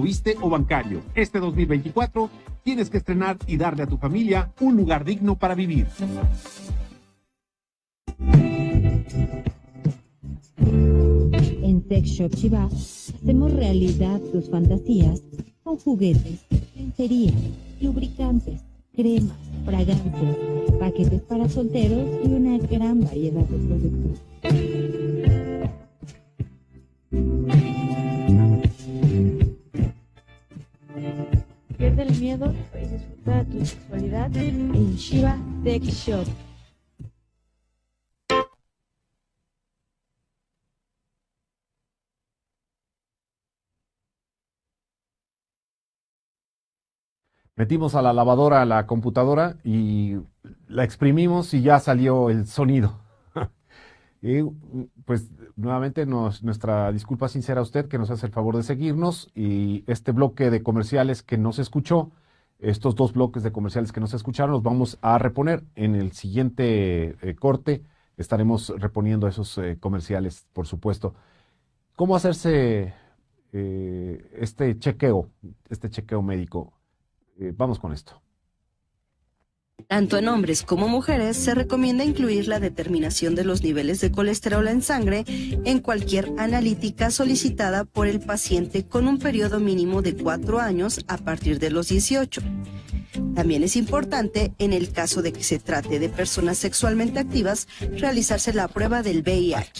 viste o Bancario. Este 2024 tienes que estrenar y darle a tu familia un lugar digno para vivir. En Tech Shop Chiva hacemos realidad tus fantasías con juguetes, lencería, lubricantes, cremas, fragancias, paquetes para solteros y una gran variedad de productos. Miedo y disfruta de tu sexualidad en Shiva Tech Shop. Metimos a la lavadora a la computadora y la exprimimos y ya salió el sonido. Y mm, pues nuevamente nuestra disculpa sincera a usted que nos hace el favor de seguirnos y este bloque de comerciales que no se escuchó, estos dos bloques de comerciales que no se escucharon, los vamos a reponer en el siguiente eh, corte. Estaremos reponiendo esos eh, comerciales, por supuesto. ¿Cómo hacerse eh, este chequeo, este chequeo médico? vamos con esto. Tanto en hombres como mujeres se recomienda incluir la determinación de los niveles de colesterol en sangre en cualquier analítica solicitada por el paciente con un periodo mínimo de cuatro años a partir de los 18. También es importante, en el caso de que se trate de personas sexualmente activas, realizarse la prueba del VIH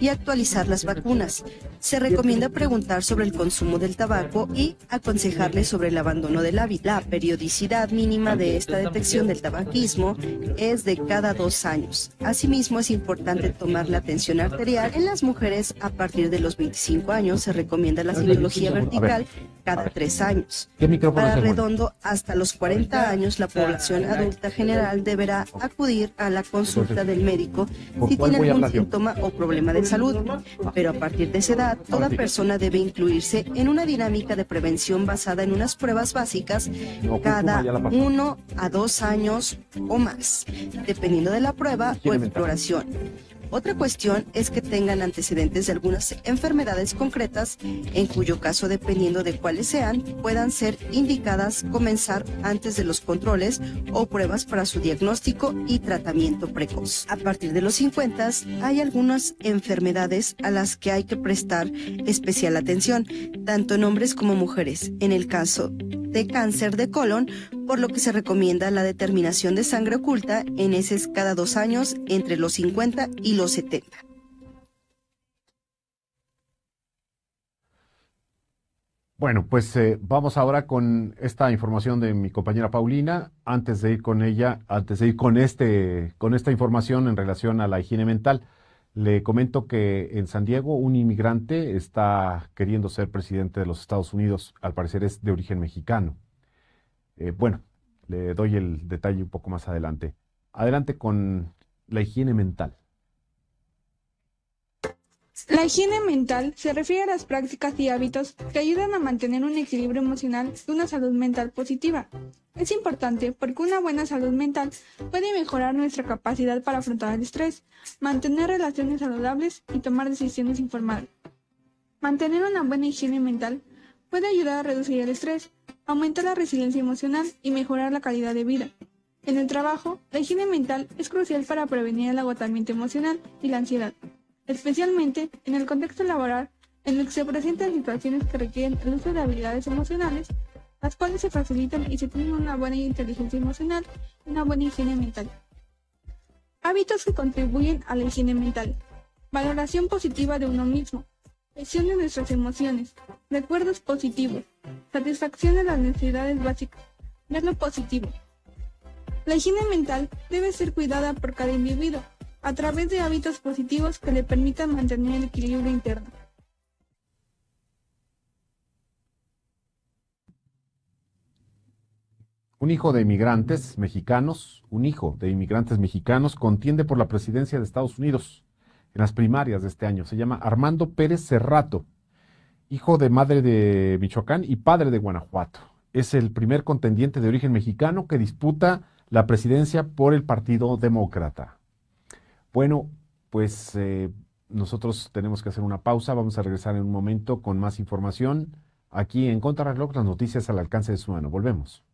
y actualizar las vacunas. Se recomienda preguntar sobre el consumo del tabaco y aconsejarle sobre el abandono del hábito. La periodicidad mínima de esta detección del tabaquismo es de cada dos años. Asimismo, es importante tomar la tensión arterial. En las mujeres a partir de los 25 años se recomienda la citología vertical cada tres años. Para redondo, hasta los 40 años la población adulta general deberá acudir a la consulta del médico si tiene algún síntoma o problema de salud. Pero a partir de esa edad, toda persona debe incluirse en una dinámica de prevención basada en unas pruebas básicas cada uno a dos años o más, dependiendo de la prueba o exploración. Otra cuestión es que tengan antecedentes de algunas enfermedades concretas, en cuyo caso, dependiendo de cuáles sean, puedan ser indicadas comenzar antes de los controles o pruebas para su diagnóstico y tratamiento precoz. A partir de los 50, hay algunas enfermedades a las que hay que prestar especial atención, tanto en hombres como mujeres. En el caso de cáncer de colon, por lo que se recomienda la determinación de sangre oculta en heces cada dos años entre los 50 y los 70. Bueno, pues eh, vamos ahora con esta información de mi compañera Paulina. Antes de ir con ella, antes de ir con este, con esta información en relación a la higiene mental, le comento que en San Diego un inmigrante está queriendo ser presidente de los Estados Unidos, al parecer es de origen mexicano. Eh, bueno, le doy el detalle un poco más adelante. Adelante con la higiene mental. La higiene mental se refiere a las prácticas y hábitos que ayudan a mantener un equilibrio emocional y una salud mental positiva. Es importante porque una buena salud mental puede mejorar nuestra capacidad para afrontar el estrés, mantener relaciones saludables y tomar decisiones informadas. Mantener una buena higiene mental puede ayudar a reducir el estrés, aumentar la resiliencia emocional y mejorar la calidad de vida. En el trabajo, la higiene mental es crucial para prevenir el agotamiento emocional y la ansiedad especialmente en el contexto laboral en el que se presentan situaciones que requieren el uso de habilidades emocionales, las cuales se facilitan y se tienen una buena inteligencia emocional y una buena higiene mental. Hábitos que contribuyen a la higiene mental. Valoración positiva de uno mismo. Gestión de nuestras emociones. Recuerdos positivos. Satisfacción de las necesidades básicas. Ver lo positivo. La higiene mental debe ser cuidada por cada individuo a través de hábitos positivos que le permitan mantener el equilibrio interno. Un hijo de inmigrantes mexicanos, un hijo de inmigrantes mexicanos contiende por la presidencia de Estados Unidos en las primarias de este año. Se llama Armando Pérez Cerrato, hijo de madre de Michoacán y padre de Guanajuato. Es el primer contendiente de origen mexicano que disputa la presidencia por el Partido Demócrata. Bueno, pues eh, nosotros tenemos que hacer una pausa, vamos a regresar en un momento con más información. Aquí en Contrarreloj, las noticias al alcance de su mano. Volvemos.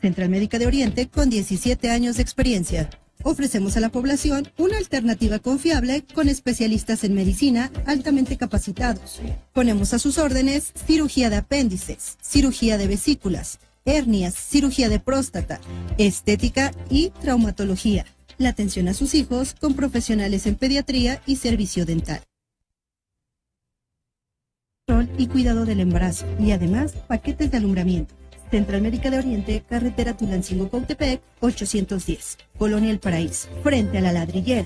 Central Médica de Oriente con 17 años de experiencia. Ofrecemos a la población una alternativa confiable con especialistas en medicina altamente capacitados. Ponemos a sus órdenes cirugía de apéndices, cirugía de vesículas, hernias, cirugía de próstata, estética y traumatología. La atención a sus hijos con profesionales en pediatría y servicio dental y cuidado del embarazo y además paquetes de alumbramiento. Central América de Oriente, carretera Tulancingo-Cautepec, 810, Colonia El Paraíso, frente a la ladrillera.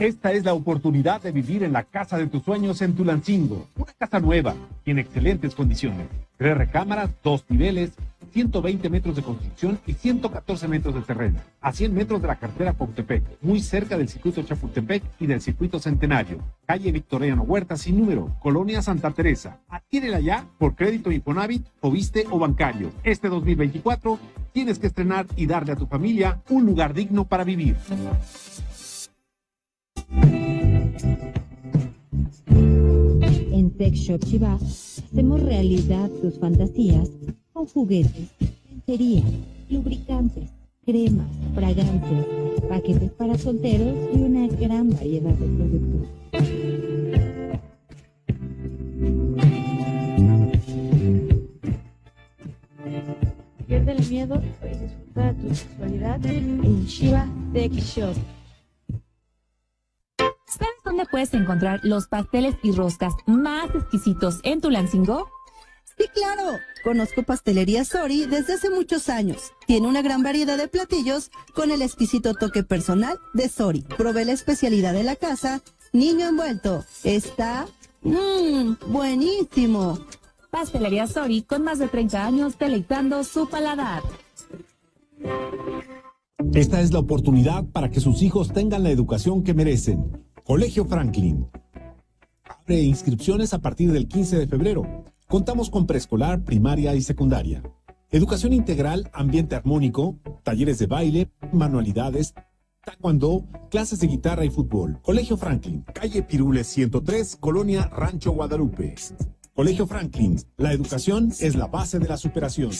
Esta es la oportunidad de vivir en la casa de tus sueños en Tulancingo, una casa nueva, y en excelentes condiciones. Tres recámaras, dos niveles, 120 metros de construcción y 114 metros de terreno, a 100 metros de la carretera Pontepec, muy cerca del circuito Chapultepec y del circuito Centenario. Calle Victoriano Huerta sin número, Colonia Santa Teresa. Adquiérela ya por crédito Infonavit o viste o bancario. Este 2024 tienes que estrenar y darle a tu familia un lugar digno para vivir. En Tech Shop Chivas hacemos realidad tus fantasías juguetes, lencería, lubricantes, cremas, fragancias, paquetes para solteros y una gran variedad de productos. Pierde el miedo y disfrutar de tu sexualidad en Shiva Tech Shop. ¿Sabes dónde puedes encontrar los pasteles y roscas más exquisitos en tu Tulancingo? Y claro, conozco Pastelería Sori desde hace muchos años. Tiene una gran variedad de platillos con el exquisito toque personal de Sori. Probé la especialidad de la casa, niño envuelto. Está mm, buenísimo. Pastelería Sori con más de 30 años deleitando su paladar. Esta es la oportunidad para que sus hijos tengan la educación que merecen. Colegio Franklin. Abre inscripciones a partir del 15 de febrero. Contamos con preescolar, primaria y secundaria. Educación integral, ambiente armónico, talleres de baile, manualidades, taekwondo, clases de guitarra y fútbol. Colegio Franklin, calle Pirules 103, Colonia Rancho Guadalupe. Colegio Franklin, la educación es la base de la superación.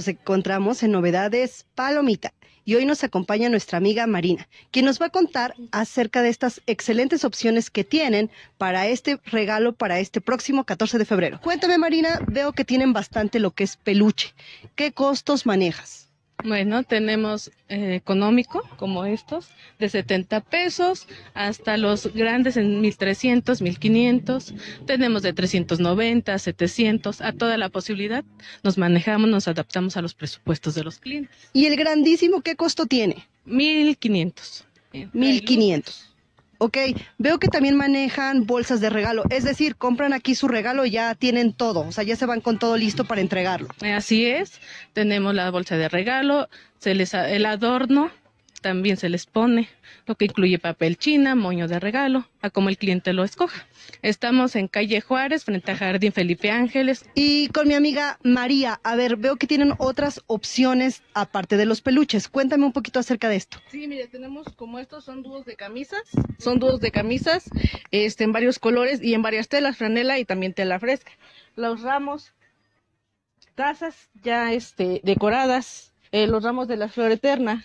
nos encontramos en Novedades Palomita y hoy nos acompaña nuestra amiga Marina, quien nos va a contar acerca de estas excelentes opciones que tienen para este regalo para este próximo 14 de febrero. Cuéntame Marina, veo que tienen bastante lo que es peluche. ¿Qué costos manejas? Bueno, tenemos eh, económico, como estos, de 70 pesos hasta los grandes en 1300, 1500. Tenemos de 390, 700, a toda la posibilidad. Nos manejamos, nos adaptamos a los presupuestos de los clientes. ¿Y el grandísimo qué costo tiene? 1500. 1500. Ok, veo que también manejan bolsas de regalo, es decir, compran aquí su regalo y ya tienen todo, o sea, ya se van con todo listo para entregarlo. Así es, tenemos la bolsa de regalo, se les, el adorno, también se les pone, lo que incluye papel china, moño de regalo, a como el cliente lo escoja. Estamos en calle Juárez, frente a Jardín Felipe Ángeles. Y con mi amiga María, a ver, veo que tienen otras opciones aparte de los peluches. Cuéntame un poquito acerca de esto. Sí, mire, tenemos como estos son dúos de camisas, son dúos de camisas este, en varios colores y en varias telas, franela y también tela fresca. Los ramos, tazas ya este, decoradas, eh, los ramos de la flor eterna,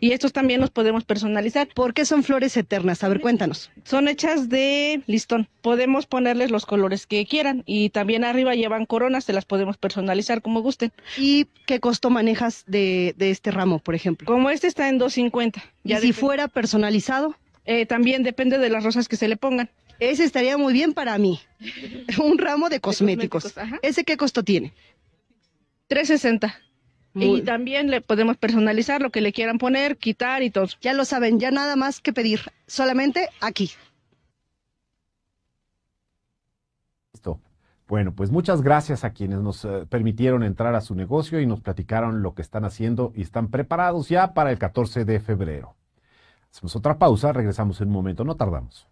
y estos también los podemos personalizar. ¿Por qué son flores eternas? A ver, cuéntanos. Son hechas de listón. Podemos ponerles los colores que quieran y también arriba llevan coronas, se las podemos personalizar como gusten. ¿Y qué costo manejas de, este ramo, por ejemplo? Como este está en 250. ¿Y si fuera personalizado? Eh, también depende de las rosas que se le pongan. Ese estaría muy bien para mí. [LAUGHS] Un ramo de cosméticos. De cosméticos ¿Ese qué costo tiene? 360 y también le podemos personalizar lo que le quieran poner, quitar y todo. Ya lo saben, ya nada más que pedir, solamente aquí. Listo. Bueno, pues muchas gracias a quienes nos eh, permitieron entrar a su negocio y nos platicaron lo que están haciendo y están preparados ya para el 14 de febrero. Hacemos otra pausa, regresamos en un momento, no tardamos.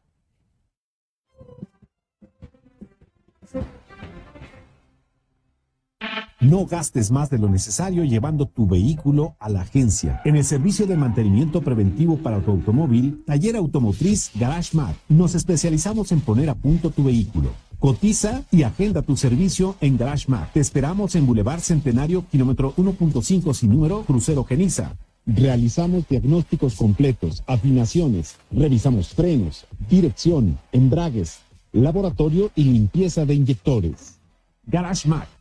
No gastes más de lo necesario llevando tu vehículo a la agencia. En el servicio de mantenimiento preventivo para tu automóvil, Taller Automotriz Garage nos especializamos en poner a punto tu vehículo. Cotiza y agenda tu servicio en GarageMac. Te esperamos en Boulevard Centenario, kilómetro 1.5 sin número, crucero Geniza. Realizamos diagnósticos completos, afinaciones, revisamos frenos, dirección, embragues, laboratorio y limpieza de inyectores. GarageMac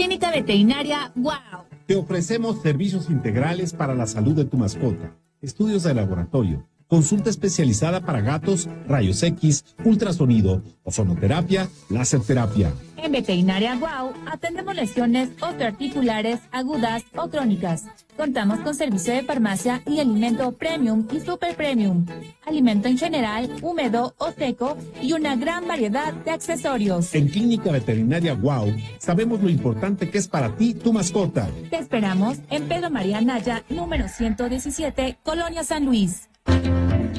Clínica Veterinaria WOW. Te ofrecemos servicios integrales para la salud de tu mascota, estudios de laboratorio consulta especializada para gatos, rayos X, ultrasonido, ozonoterapia, láser terapia. En Veterinaria Guau atendemos lesiones osteoarticulares agudas o crónicas. Contamos con servicio de farmacia y alimento premium y super premium. Alimento en general, húmedo o seco y una gran variedad de accesorios. En Clínica Veterinaria Guau sabemos lo importante que es para ti tu mascota. Te esperamos en Pedro María Naya, número 117, Colonia San Luis.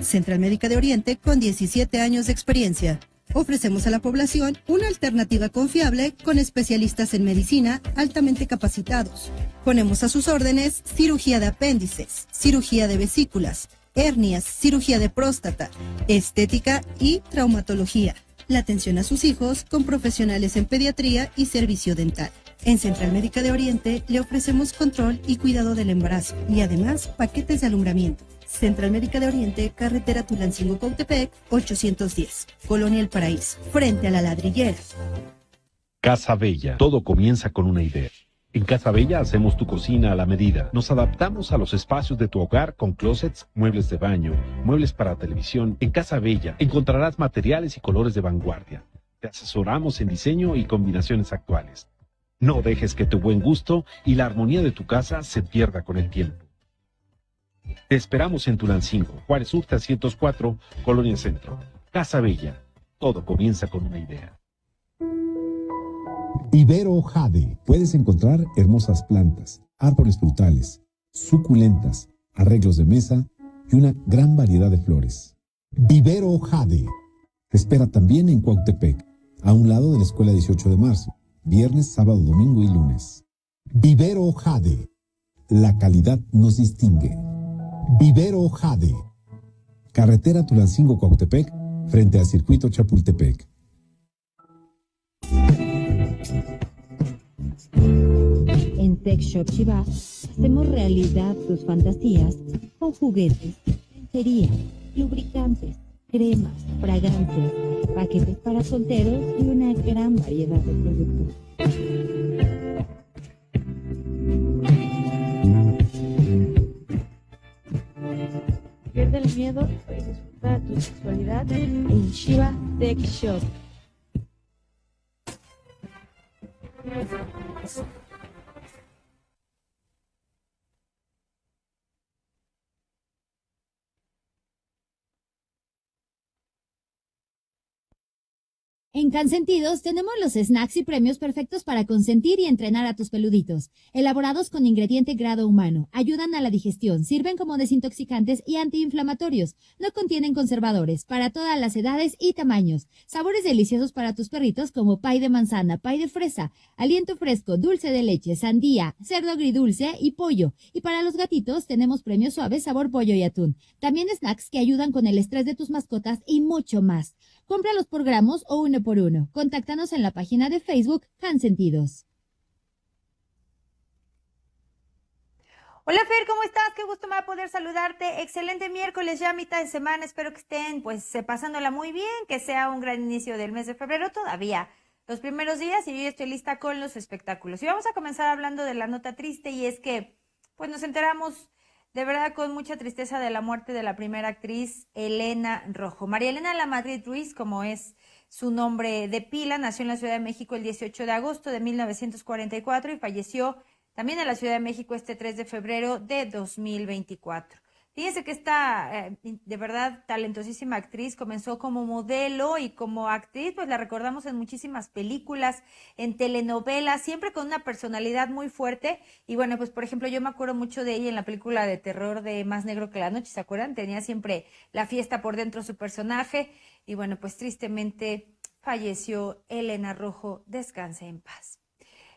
Central Médica de Oriente, con 17 años de experiencia. Ofrecemos a la población una alternativa confiable con especialistas en medicina altamente capacitados. Ponemos a sus órdenes cirugía de apéndices, cirugía de vesículas, hernias, cirugía de próstata, estética y traumatología. La atención a sus hijos con profesionales en pediatría y servicio dental. En Central Médica de Oriente le ofrecemos control y cuidado del embarazo y además paquetes de alumbramiento. Central Médica de Oriente, carretera Tulancingo-Cautepec, 810, Colonia El Paraíso, frente a la ladrillera. Casa Bella, todo comienza con una idea. En Casa Bella hacemos tu cocina a la medida. Nos adaptamos a los espacios de tu hogar con closets, muebles de baño, muebles para televisión. En Casa Bella encontrarás materiales y colores de vanguardia. Te asesoramos en diseño y combinaciones actuales. No dejes que tu buen gusto y la armonía de tu casa se pierda con el tiempo. Te esperamos en 5, Juárez Sur 304, Colonia Centro. Casa Bella. Todo comienza con una idea. Vivero Jade. Puedes encontrar hermosas plantas, árboles frutales, suculentas, arreglos de mesa y una gran variedad de flores. Vivero Jade. espera también en Cuautepec, a un lado de la Escuela 18 de Marzo, viernes, sábado, domingo y lunes. Vivero Jade. La calidad nos distingue. Vivero Jade. Carretera Tulancingo-Cuautepec, frente al circuito Chapultepec. En Tech Shop Chiva hacemos realidad tus fantasías con juguetes, lencería, lubricantes, cremas, fragancias, paquetes para solteros y una gran variedad de productos. Pierde el miedo y disfruta tu sexualidad en Shiva Tech Shop. En Cansentidos tenemos los snacks y premios perfectos para consentir y entrenar a tus peluditos. Elaborados con ingrediente grado humano, ayudan a la digestión, sirven como desintoxicantes y antiinflamatorios. No contienen conservadores para todas las edades y tamaños. Sabores deliciosos para tus perritos como pay de manzana, pay de fresa, aliento fresco, dulce de leche, sandía, cerdo agridulce y pollo. Y para los gatitos tenemos premios suaves sabor pollo y atún. También snacks que ayudan con el estrés de tus mascotas y mucho más. Cómpralos por gramos o una por uno. Contáctanos en la página de Facebook Sentidos. Hola Fer, ¿cómo estás? Qué gusto me va a poder saludarte. Excelente miércoles, ya mitad de semana. Espero que estén pues pasándola muy bien, que sea un gran inicio del mes de febrero todavía. Los primeros días y yo estoy lista con los espectáculos. Y vamos a comenzar hablando de la nota triste y es que pues nos enteramos de verdad con mucha tristeza de la muerte de la primera actriz Elena Rojo. María Elena La Madrid Ruiz, como es su nombre de pila nació en la Ciudad de México el 18 de agosto de 1944 y falleció también en la Ciudad de México este 3 de febrero de 2024. Fíjense que esta eh, de verdad talentosísima actriz comenzó como modelo y como actriz, pues la recordamos en muchísimas películas, en telenovelas, siempre con una personalidad muy fuerte. Y bueno, pues por ejemplo, yo me acuerdo mucho de ella en la película de terror de Más Negro que la Noche, ¿se acuerdan? Tenía siempre la fiesta por dentro su personaje. Y bueno, pues tristemente falleció Elena Rojo, descanse en paz.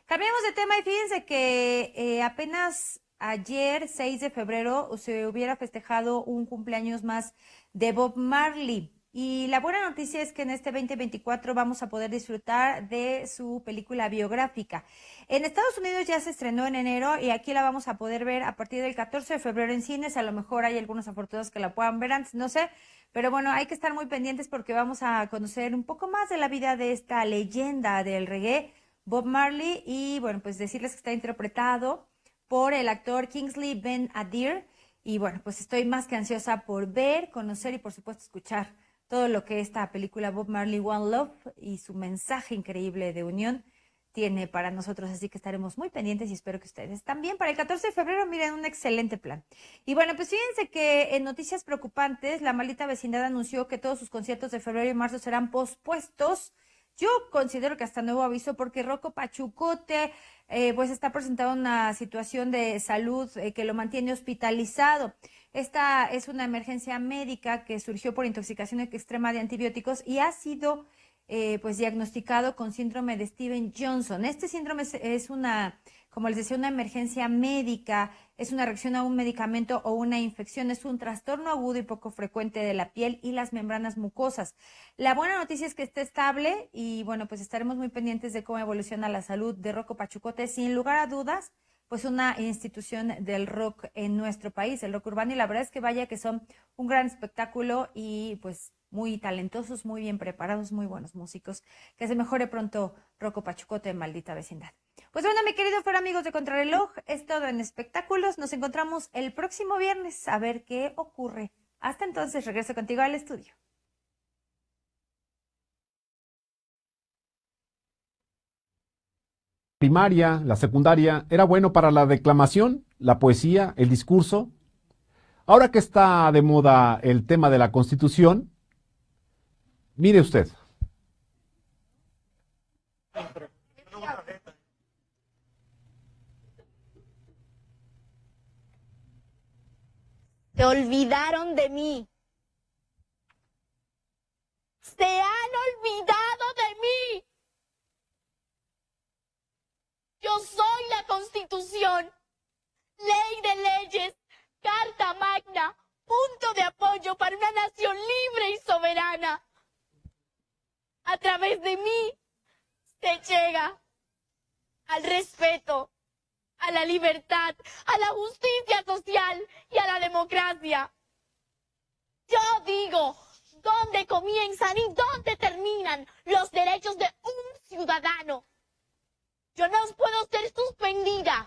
Cambiamos de tema y fíjense que eh, apenas ayer, 6 de febrero, se hubiera festejado un cumpleaños más de Bob Marley. Y la buena noticia es que en este 2024 vamos a poder disfrutar de su película biográfica. En Estados Unidos ya se estrenó en enero y aquí la vamos a poder ver a partir del 14 de febrero en cines. A lo mejor hay algunos afortunados que la puedan ver antes, no sé. Pero bueno, hay que estar muy pendientes porque vamos a conocer un poco más de la vida de esta leyenda del reggae, Bob Marley. Y bueno, pues decirles que está interpretado por el actor Kingsley Ben Adir. Y bueno, pues estoy más que ansiosa por ver, conocer y por supuesto escuchar todo lo que esta película Bob Marley One Love y su mensaje increíble de unión tiene para nosotros, así que estaremos muy pendientes y espero que ustedes también. Para el 14 de febrero, miren, un excelente plan. Y bueno, pues fíjense que en noticias preocupantes, la maldita vecindad anunció que todos sus conciertos de febrero y marzo serán pospuestos. Yo considero que hasta nuevo aviso porque Rocco Pachucote eh, pues está presentando una situación de salud eh, que lo mantiene hospitalizado. Esta es una emergencia médica que surgió por intoxicación extrema de antibióticos y ha sido eh, pues diagnosticado con síndrome de Steven Johnson. Este síndrome es una, como les decía, una emergencia médica, es una reacción a un medicamento o una infección, es un trastorno agudo y poco frecuente de la piel y las membranas mucosas. La buena noticia es que está estable y bueno, pues estaremos muy pendientes de cómo evoluciona la salud de Rocco Pachucote. Sin lugar a dudas, pues una institución del rock en nuestro país, el rock urbano, y la verdad es que vaya que son un gran espectáculo y pues muy talentosos, muy bien preparados, muy buenos músicos. Que se mejore pronto Rocco Pachucote, maldita vecindad. Pues bueno, mi querido fueron amigos de Contrarreloj, es todo en espectáculos. Nos encontramos el próximo viernes a ver qué ocurre. Hasta entonces, regreso contigo al estudio. primaria, la secundaria, era bueno para la declamación, la poesía, el discurso. Ahora que está de moda el tema de la Constitución, mire usted. Se olvidaron de mí. Se han olvidado de mí. Yo soy la Constitución. Ley de leyes, carta magna, punto de apoyo para una nación libre y soberana. A través de mí se llega al respeto, a la libertad, a la justicia social y a la democracia. Yo digo dónde comienzan y dónde terminan los derechos de un ciudadano. Yo no puedo ser suspendida.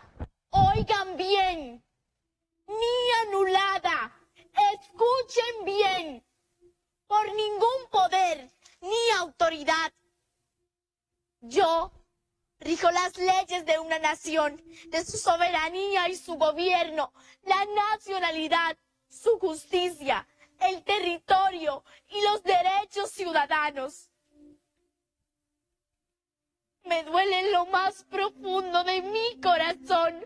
Oigan bien. Ni anulada. Escuchen bien. Por ningún poder ni autoridad. Yo rijo las leyes de una nación, de su soberanía y su gobierno, la nacionalidad, su justicia, el territorio y los derechos ciudadanos. Me duele en lo más profundo de mi corazón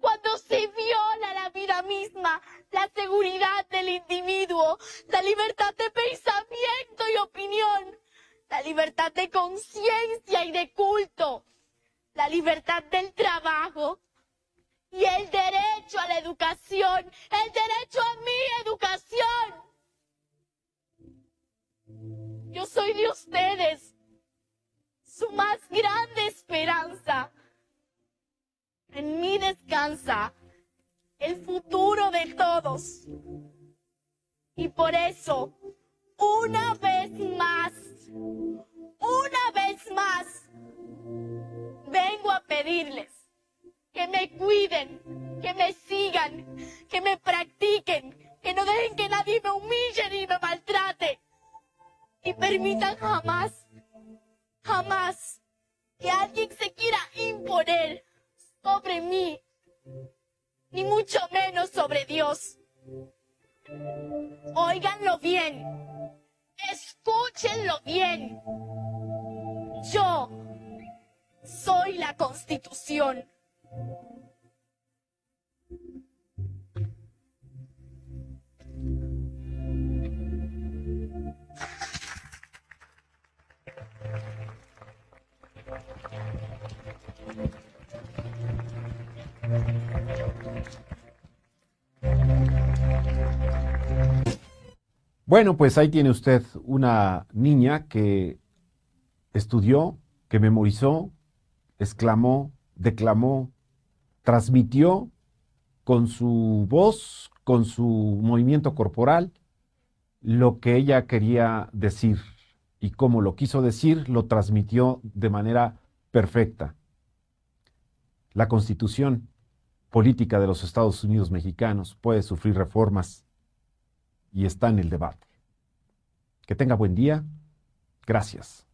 cuando se viola la vida misma, la seguridad del individuo, la libertad de pensamiento y opinión, la libertad de conciencia y de culto, la libertad del trabajo y el derecho a la educación, el derecho a mi educación. Yo soy de ustedes su más grande esperanza. En mí descansa el futuro de todos. Y por eso, una vez más, una vez más, vengo a pedirles que me cuiden, que me sigan, que me practiquen, que no dejen que nadie me humille ni me maltrate. Y permitan jamás Jamás que alguien se quiera imponer sobre mí, ni mucho menos sobre Dios. Óiganlo bien, escúchenlo bien. Yo soy la constitución. Bueno, pues ahí tiene usted una niña que estudió, que memorizó, exclamó, declamó, transmitió con su voz, con su movimiento corporal, lo que ella quería decir. Y como lo quiso decir, lo transmitió de manera perfecta. La Constitución política de los Estados Unidos mexicanos puede sufrir reformas y está en el debate. Que tenga buen día. Gracias.